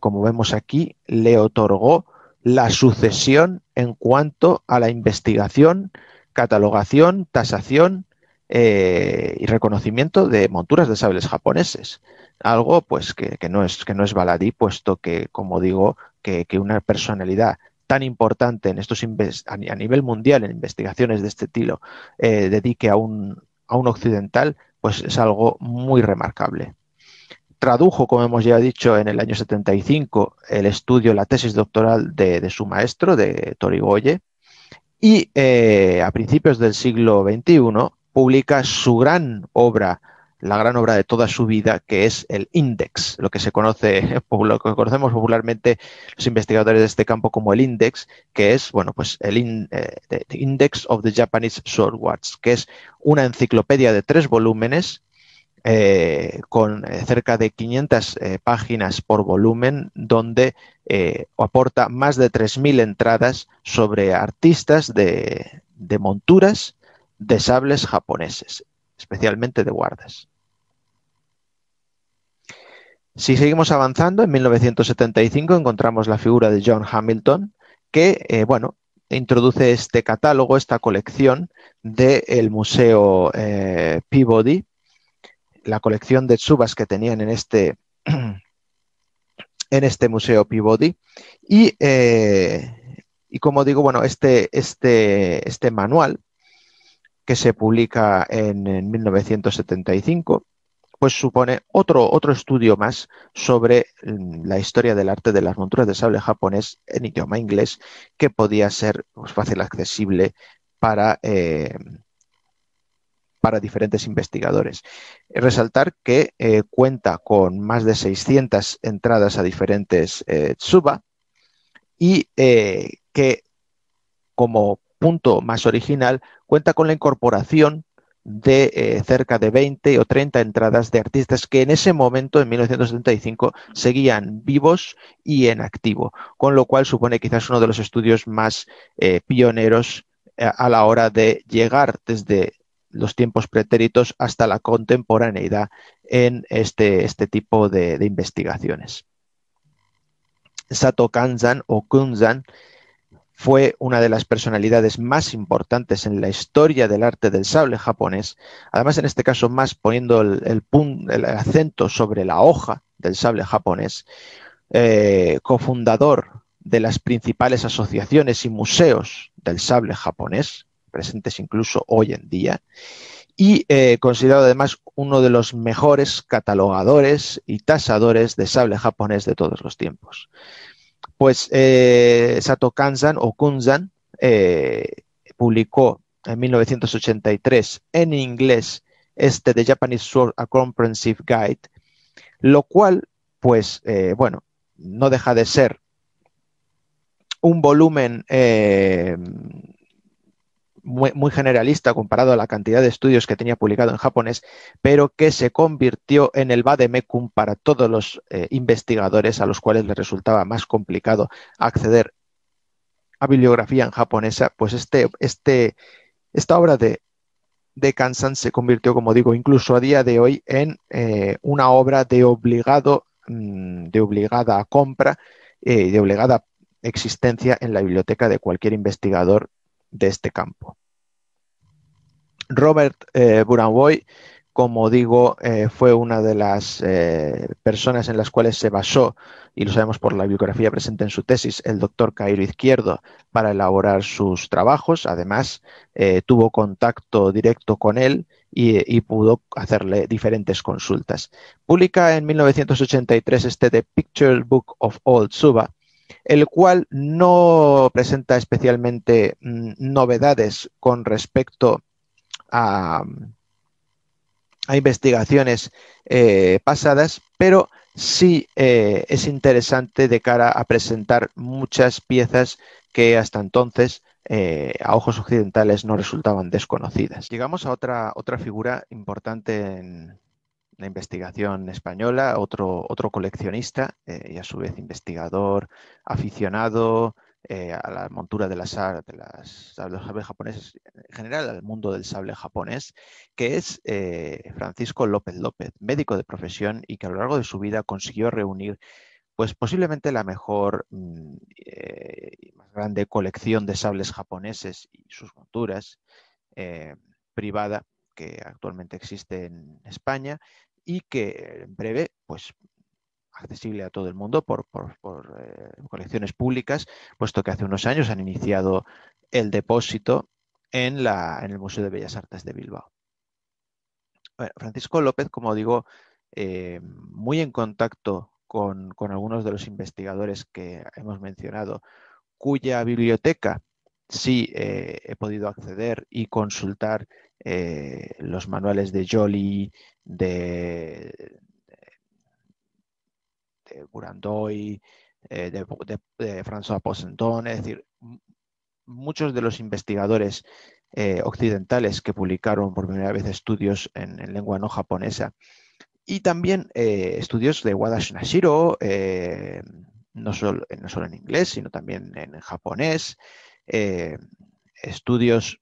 como vemos aquí, le otorgó la sucesión en cuanto a la investigación, catalogación, tasación eh, y reconocimiento de monturas de sables japoneses algo pues que, no es que no es baladí puesto que como digo que, una personalidad tan importante en estos a nivel mundial en investigaciones de este estilo eh, dedique a un, a un occidental pues es algo muy remarcable tradujo como hemos ya dicho en el año 75 el estudio la tesis doctoral de, su maestro de Torigoye y eh, a principios del siglo XXI publica su gran obra la gran obra de toda su vida, que es el Index, lo que se conoce, lo que conocemos popularmente los investigadores de este campo como el Index, que es, bueno, pues el eh, Index of the Japanese Swords, que es una enciclopedia de tres volúmenes eh, con eh, cerca de 500 páginas por volumen, donde aporta más de 3.000 entradas sobre artistas de monturas de sables japoneses, especialmente de guardas. Si seguimos avanzando, en 1975 encontramos la figura de John Hamilton, que, eh, bueno, introduce este catálogo, esta colección del Museo eh, Peabody, la colección de chubas que tenían en este, en este Museo Peabody. Y, eh, y como digo, bueno, este, este, este manual que se publica en 1975 pues supone otro, otro estudio más sobre mm, la historia del arte de las monturas de sable japonés en idioma inglés, que podía ser pues, fácil accesible para, eh, para diferentes investigadores. Resaltar que eh, cuenta con más de 600 entradas a diferentes eh, tsuba y que como punto más original cuenta con la incorporación de eh, cerca de 20 o 30 entradas de artistas que en ese momento, en 1975, seguían vivos y en activo, con lo cual supone quizás uno de los estudios más eh, pioneros eh, a la hora de llegar desde los tiempos pretéritos hasta la contemporaneidad en este, este tipo de, investigaciones. Sato Kanzan o Kunzan fue una de las personalidades más importantes en la historia del arte del sable japonés, además en este caso más poniendo el, acento sobre la hoja del sable japonés, eh, cofundador de las principales asociaciones y museos del sable japonés, presentes incluso hoy en día, y eh, considerado además uno de los mejores catalogadores y tasadores de sable japonés de todos los tiempos pues eh, Sato Kanzan o Kunzan eh, publicó en 1983 en inglés este The Japanese Sword A Comprehensive Guide, lo cual, pues, eh, bueno, no deja de ser un volumen muy, generalista comparado a la cantidad de estudios que tenía publicado en japonés, pero que se convirtió en el vademecum para todos los eh, investigadores a los cuales les resultaba más complicado acceder a bibliografía en japonesa, pues este, este, esta obra de, Kansan se convirtió, como digo, incluso a día de hoy en eh, una obra de obligado, mm, de obligada compra, y eh, de obligada existencia en la biblioteca de cualquier investigador de este campo. Robert eh, Buranboy, como digo, eh, fue una de las eh, personas en las cuales se basó, y lo sabemos por la biografía presente en su tesis, el doctor Cairo Izquierdo para elaborar sus trabajos. Además, tuvo contacto directo con él y, y, pudo hacerle diferentes consultas. Publica en 1983 este The Picture Book of Old Suba, el cual no presenta especialmente mm, novedades con respecto a, investigaciones eh, pasadas, pero sí eh, es interesante de cara a presentar muchas piezas que hasta entonces eh, a ojos occidentales no resultaban desconocidas. Llegamos a otra, otra figura importante en, la investigación española, otro, otro coleccionista eh, y a su vez investigador, aficionado eh, a la montura de las, de las sables japoneses, en general al mundo del sable japonés, que es eh, Francisco López López, médico de profesión y que a lo largo de su vida consiguió reunir pues posiblemente la mejor mm, y más grande colección de sables japoneses y sus monturas privada que actualmente existe en España y que en breve, pues accesible a todo el mundo por, eh, colecciones públicas, puesto que hace unos años han iniciado el depósito en, la, en el Museo de Bellas Artes de Bilbao. Francisco López, como digo, eh, muy en contacto con, con, algunos de los investigadores que hemos mencionado, cuya biblioteca sí eh, he podido acceder y consultar eh, los manuales de Jolie, de, de, de Burandoy, eh, de, François Posentón, es decir, muchos de los investigadores occidentales que publicaron por primera vez estudios en, lengua no japonesa y también estudios de Wada Nashiro no solo en inglés, sino también en japonés, eh, estudios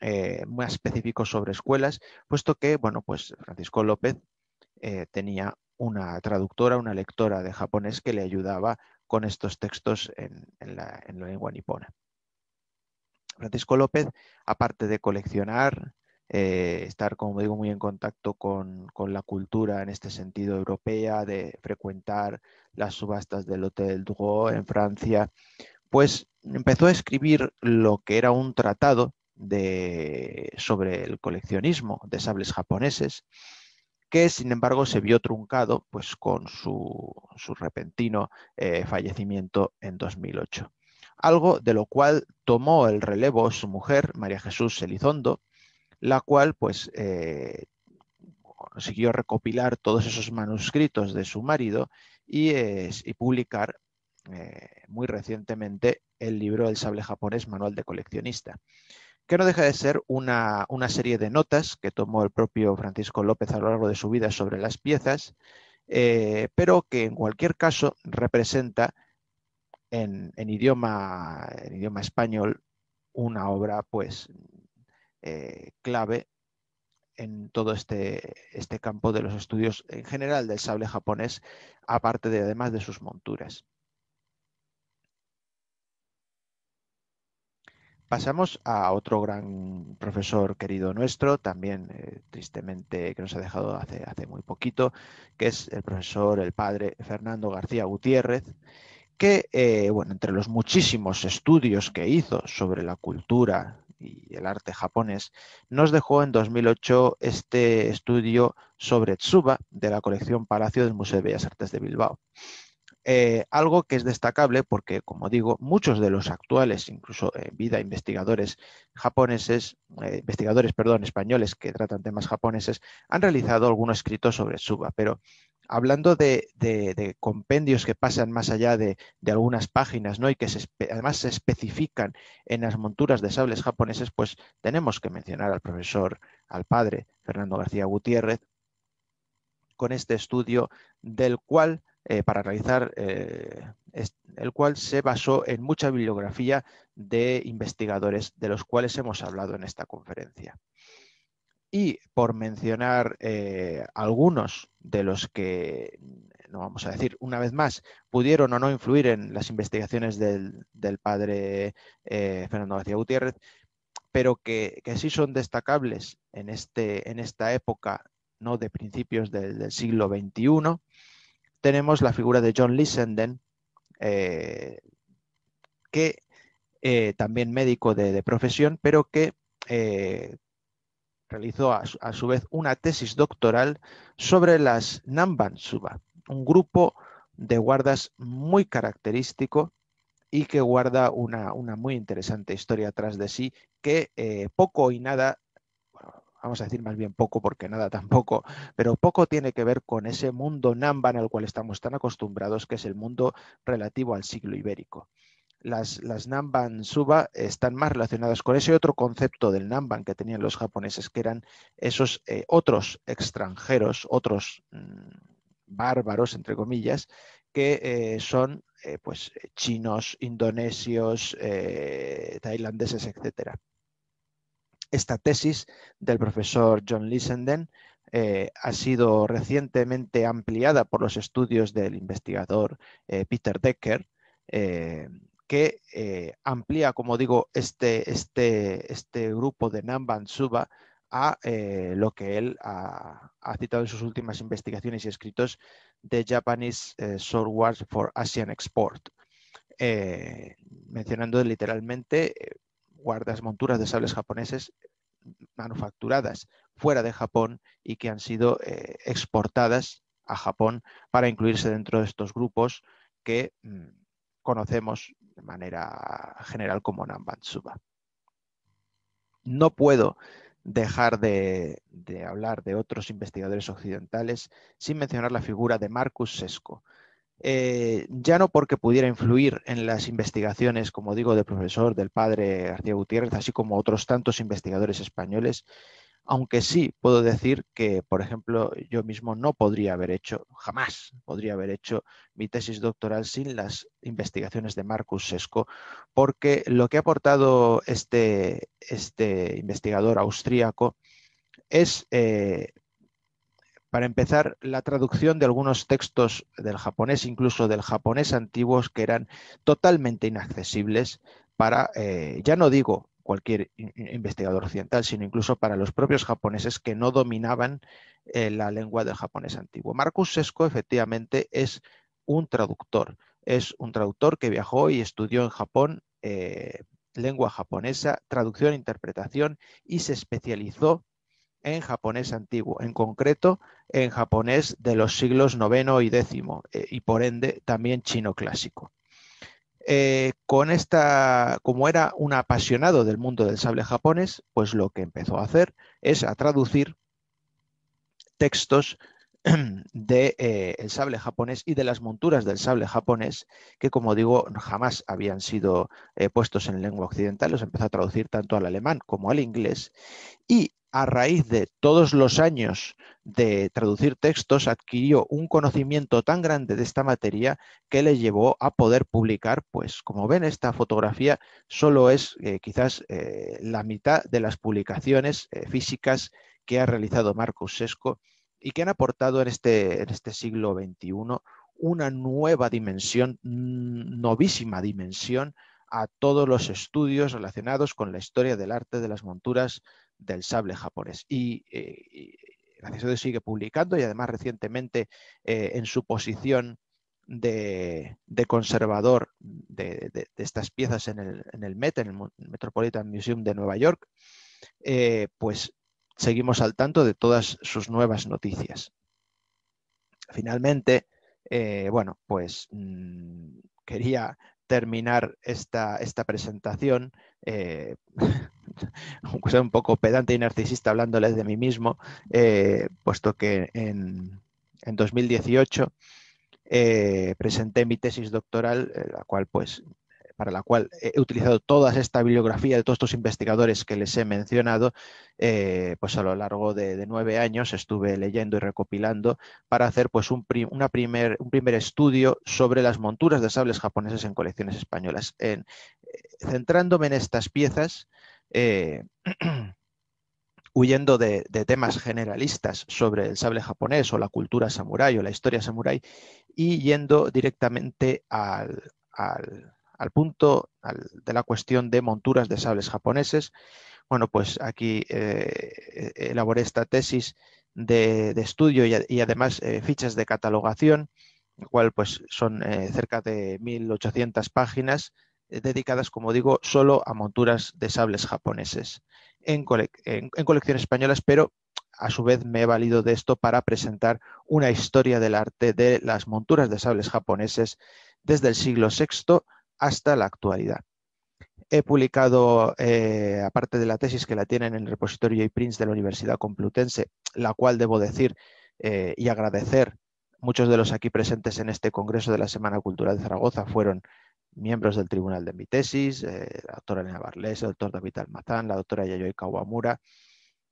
eh, más específicos sobre escuelas, puesto que, bueno, pues Francisco López eh, tenía una traductora, una lectora de japonés que le ayudaba con estos textos en, la, lengua nipona. Francisco López, aparte de coleccionar, estar, como digo, muy en contacto con, con, la cultura en este sentido europea, de frecuentar las subastas del Hotel Drouot en Francia, pues empezó a escribir lo que era un tratado sobre el coleccionismo de sables japoneses, que sin embargo se vio truncado pues, con su, repentino eh, fallecimiento en 2008. Algo de lo cual tomó el relevo su mujer, María Jesús Elizondo, la cual pues, consiguió eh, recopilar todos esos manuscritos de su marido y, eh, y publicar eh, muy recientemente el libro El sable japonés, manual de coleccionista, que no deja de ser una, serie de notas que tomó el propio Francisco López a lo largo de su vida sobre las piezas, eh, pero que en cualquier caso representa en, idioma, español una obra pues eh, clave en todo este, este campo de los estudios en general del sable japonés, aparte de además de sus monturas. Pasamos a otro gran profesor querido nuestro, también eh, tristemente que nos ha dejado hace, muy poquito, que es el profesor, el padre Fernando García Gutiérrez, que, eh, bueno, entre los muchísimos estudios que hizo sobre la cultura y el arte japonés, nos dejó en 2008 este estudio sobre Tsuba de la colección Palacio del Museo de Bellas Artes de Bilbao. Eh, algo que es destacable porque, como digo, muchos de los actuales, incluso en eh, vida, investigadores japoneses, eh, investigadores, perdón, españoles que tratan temas japoneses, han realizado algunos escritos sobre Suba, pero hablando de, compendios que pasan más allá de, algunas páginas ¿no? y que además se especifican en las monturas de sables japoneses, pues tenemos que mencionar al profesor, al padre Fernando García Gutiérrez, con este estudio del cual eh, para realizar, eh, el cual se basó en mucha bibliografía de investigadores de los cuales hemos hablado en esta conferencia. Y por mencionar eh, algunos de los que, no vamos a decir una vez más, pudieron o no influir en las investigaciones del, padre Fernando García Gutiérrez, pero que, sí son destacables en, este, en esta época ¿no? de principios del siglo XXI, tenemos la figura de John Lissenden, eh, que eh, también médico de, profesión, pero que eh, realizó a su, vez una tesis doctoral sobre las Nambansuba, un grupo de guardas muy característico y que guarda una, muy interesante historia atrás de sí que poco y nada vamos a decir más bien poco porque nada tampoco, pero poco tiene que ver con ese mundo namban al cual estamos tan acostumbrados, que es el mundo relativo al siglo ibérico. Las, Namban Suba están más relacionadas con ese otro concepto del Namban que tenían los japoneses, que eran esos eh, otros extranjeros, otros mm, bárbaros, entre comillas, que eh, son eh, pues, chinos, indonesios, tailandeses, etcétera esta tesis del profesor John Lissenden eh, ha sido recientemente ampliada por los estudios del investigador eh, Peter Decker, eh, que amplía, como digo, este, este, este grupo de Namban Suba a lo que él ha, citado en sus últimas investigaciones y escritos de Japanese Wars for Asian Export. mencionando literalmente guardas monturas de sables japoneses manufacturadas fuera de Japón y que han sido eh, exportadas a Japón para incluirse dentro de estos grupos que mm, conocemos de manera general como Nambansuba. No puedo dejar de, de, hablar de otros investigadores occidentales sin mencionar la figura de Marcus Sesco, eh, ya no porque pudiera influir en las investigaciones, como digo, del profesor, del padre García Gutiérrez, así como otros tantos investigadores españoles, aunque sí puedo decir que, por ejemplo, yo mismo no podría haber hecho, jamás podría haber hecho mi tesis doctoral sin las investigaciones de Marcus Sesco, porque lo que ha aportado este, este investigador austríaco es eh, para empezar, la traducción de algunos textos del japonés, incluso del japonés antiguos, que eran totalmente inaccesibles para, eh, ya no digo cualquier investigador occidental, sino incluso para los propios japoneses que no dominaban eh, la lengua del japonés antiguo. Marcus Sesco efectivamente es un traductor, es un traductor que viajó y estudió en Japón eh, lengua japonesa, traducción e interpretación y se especializó en japonés antiguo, en concreto en japonés de los siglos IX y X, eh, y por ende también chino clásico. Eh, con esta, como era un apasionado del mundo del sable japonés, pues lo que empezó a hacer es a traducir textos del de, eh, sable japonés y de las monturas del sable japonés, que como digo, jamás habían sido puestos en lengua occidental, los empezó a traducir tanto al alemán como al inglés, y a raíz de todos los años de traducir textos, adquirió un conocimiento tan grande de esta materia que le llevó a poder publicar, pues como ven, esta fotografía solo es eh, quizás eh, la mitad de las publicaciones eh, físicas que ha realizado Marcos Sesco y que han aportado en este, en este siglo XXI una nueva dimensión, mm, novísima dimensión, a todos los estudios relacionados con la historia del arte de las monturas del sable japonés. Y, la eh, gracias a Dios sigue publicando y además recientemente eh, en su posición de, conservador de, estas piezas en el, Met, en el Metropolitan Museum de Nueva York, eh, pues seguimos al tanto de todas sus nuevas noticias. Finalmente, bueno, pues mm, quería terminar esta, esta presentación aunque pues sea un poco pedante y narcisista hablándoles de mí mismo, eh, puesto que en, 2018 eh, presenté mi tesis doctoral, eh, la cual pues para la cual he utilizado toda esta bibliografía de todos estos investigadores que les he mencionado, pues a lo largo de, nueve años estuve leyendo y recopilando para hacer pues un, una primer, un primer estudio sobre las monturas de sables japoneses en colecciones españolas. centrándome en estas piezas, eh, huyendo de, temas generalistas sobre el sable japonés o la cultura samurái o la historia samurái y yendo directamente al, punto de la cuestión de monturas de sables japoneses. Bueno, pues aquí eh, elaboré esta tesis de, estudio y, además eh, fichas de catalogación, cual pues son cerca de 1.800 páginas eh, dedicadas, como digo, solo a monturas de sables japoneses en, colecciones españolas, pero a su vez me he valido de esto para presentar una historia del arte de las monturas de sables japoneses desde el siglo VI hasta la actualidad. He publicado, eh, aparte de la tesis que la tienen en el repositorio y de la Universidad Complutense, la cual debo decir eh, y agradecer, muchos de los aquí presentes en este Congreso de la Semana Cultural de Zaragoza fueron miembros del tribunal de mi tesis, eh, la doctora Elena Barlés, el doctor David Almazán, la doctora Yayoi Kawamura,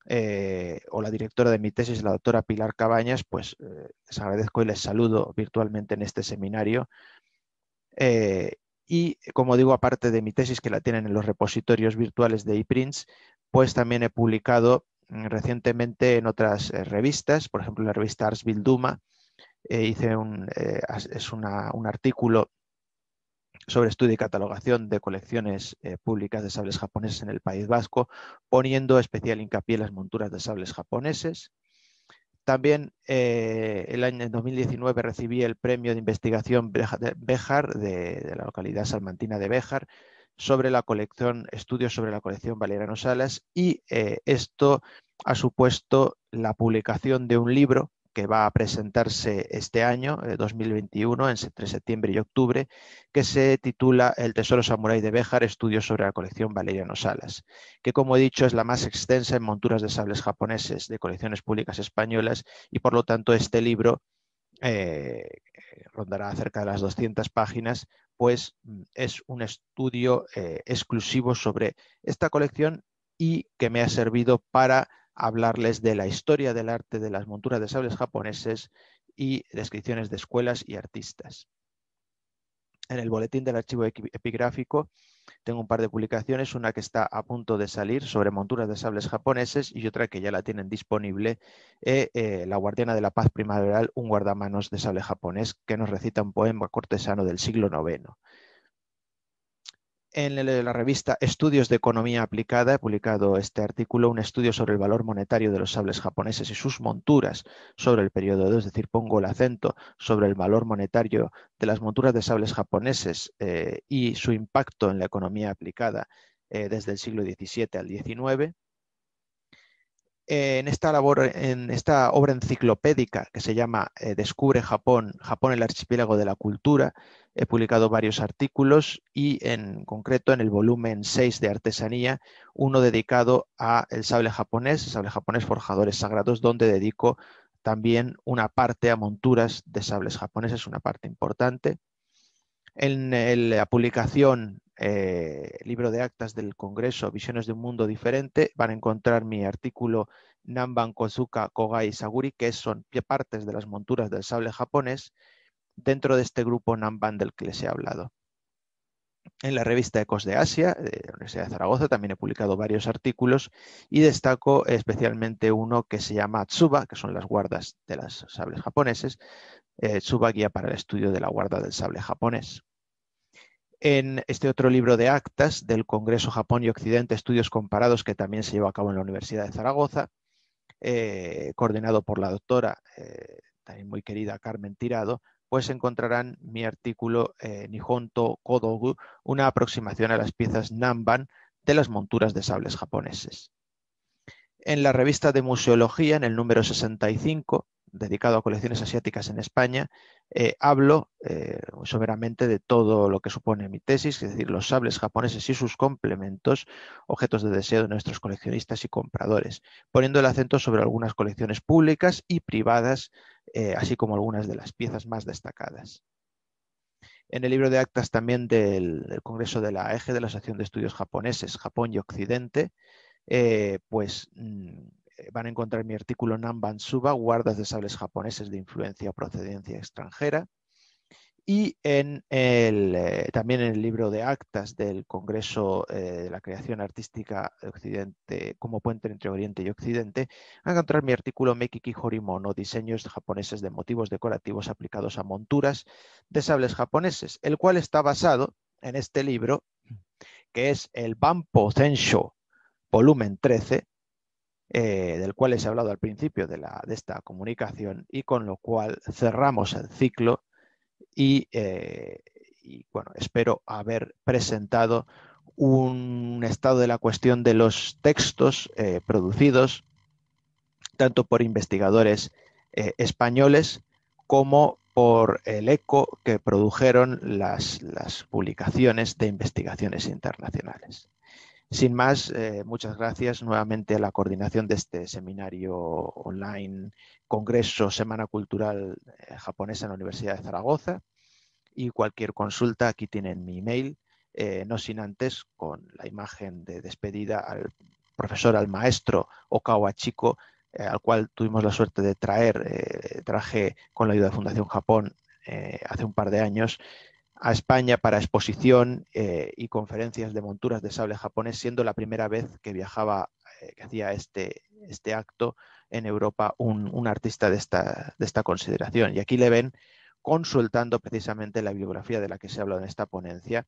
eh, o la directora de mi tesis, la doctora Pilar Cabañas, pues eh, les agradezco y les saludo virtualmente en este seminario. y como digo, aparte de mi tesis que la tienen en los repositorios virtuales de ePrints, pues también he publicado mm, recientemente en otras revistas, por ejemplo, la revista Arsville Duma, hice un, es un artículo sobre estudio y catalogación de colecciones eh, públicas de sables japoneses en el País Vasco, poniendo especial hincapié en las monturas de sables japoneses. También eh, el año 2019 recibí el premio de investigación Bejar, de, la localidad salmantina de Béjar sobre la colección, estudios sobre la colección Valeriano Salas y eh, esto ha supuesto la publicación de un libro que va a presentarse este año, 2021, eh, entre septiembre y octubre, que se titula El Tesoro Samurái de Béjar, estudios sobre la colección Valeriano Salas, que como he dicho es la más extensa en monturas de sables japoneses de colecciones públicas españolas y por lo tanto este libro eh, eh, rondará cerca de las 200 páginas, pues mm, es un estudio exclusivo sobre esta colección y que me ha servido para hablarles de la historia del arte de las monturas de sables japoneses y descripciones de escuelas y artistas. En el boletín del archivo epigráfico tengo un par de publicaciones, una que está a punto de salir sobre monturas de sables japoneses y otra que ya la tienen disponible, eh, eh, La Guardiana de la Paz Primaveral, un guardamanos de sable japonés que nos recita un poema cortesano del siglo IX en eh, la revista Estudios de Economía Aplicada he publicado este artículo, un estudio sobre el valor monetario de los sables japoneses y sus monturas sobre el periodo es decir, pongo el acento sobre el valor monetario de las monturas de sables japoneses eh, y su impacto en la economía aplicada eh, desde el siglo XVII al XIX en esta labor, en esta obra enciclopédica que se llama eh, Descubre Japón, Japón el archipiélago de la cultura, he publicado varios artículos y en concreto en el volumen 6 de artesanía, uno dedicado a el sable japonés, el sable japonés forjadores sagrados, donde dedico también una parte a monturas de sables japoneses, una parte importante. En la publicación eh, libro de actas del Congreso, Visiones de un Mundo Diferente, van a encontrar mi artículo Namban, Kozuka, Kogai, Saguri, que son partes de las monturas del sable japonés, dentro de este grupo Namban del que les he hablado. En la revista Ecos de Asia, de la Universidad de Zaragoza, también he publicado varios artículos y destaco especialmente uno que se llama Tsuba, que son las guardas de los sables japoneses, eh, Tsuba guía para el estudio de la guarda del sable japonés en este otro libro de actas del Congreso Japón y Occidente, Estudios Comparados, que también se llevó a cabo en la Universidad de Zaragoza, eh, coordinado por la doctora, eh, también muy querida Carmen Tirado, pues encontrarán mi artículo eh, Nihonto Kodogu, una aproximación a las piezas Namban de las monturas de sables japoneses. En la revista de Museología, en el número 65, dedicado a colecciones asiáticas en España, eh, hablo eh, de todo lo que supone mi tesis, es decir, los sables japoneses y sus complementos, objetos de deseo de nuestros coleccionistas y compradores, poniendo el acento sobre algunas colecciones públicas y privadas, eh, así como algunas de las piezas más destacadas. En el libro de actas también del, Congreso de la Eje de la Asociación de Estudios Japoneses, Japón y Occidente, eh, pues mm, eh, van a encontrar mi artículo Nanbansuba, guardas de sables japoneses de influencia o procedencia extranjera. Y en el, eh, también en el libro de actas del Congreso eh, de la Creación Artística de Occidente como puente entre Oriente y Occidente, van a encontrar mi artículo Meikiki Horimono, diseños japoneses de motivos decorativos aplicados a monturas de sables japoneses, el cual está basado en este libro, que es el Banpo Zensho, volumen 13, eh, del cual les he hablado al principio de, la, de, esta comunicación y con lo cual cerramos el ciclo y, eh, bueno, espero haber presentado un estado de la cuestión de los textos eh, producidos tanto por investigadores españoles como por el eco que produjeron las publicaciones de investigaciones internacionales. Sin más, eh, muchas gracias nuevamente a la coordinación de este seminario online, Congreso Semana Cultural eh, Japonesa en la Universidad de Zaragoza. Y cualquier consulta, aquí tienen mi email, eh, no sin antes, con la imagen de despedida al profesor, al maestro Okawa Chico, al cual tuvimos la suerte de traer, traje con la ayuda de Fundación Japón hace un par de años a España para exposición eh, y conferencias de monturas de sable japonés, siendo la primera vez que viajaba, eh, que hacía este, este, acto en Europa un, artista de esta, consideración. Y aquí le ven consultando precisamente la bibliografía de la que se habla en esta ponencia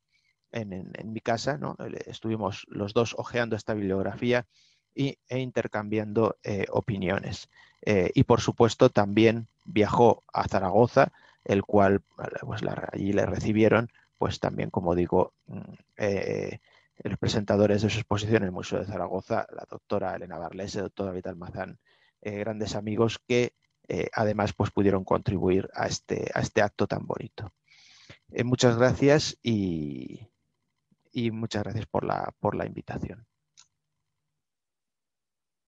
en, mi casa. ¿no? Estuvimos los dos hojeando esta bibliografía e intercambiando eh, opiniones. y por supuesto también viajó a Zaragoza, el cual pues, allí le recibieron, pues también, como digo, mm, eh, los presentadores de su exposición en el Museo de Zaragoza, la doctora Elena Barlese, el doctora Vital Mazán, eh, grandes amigos que eh, además pues, pudieron contribuir a este, a este acto tan bonito. muchas gracias y, y muchas gracias por la, por la invitación.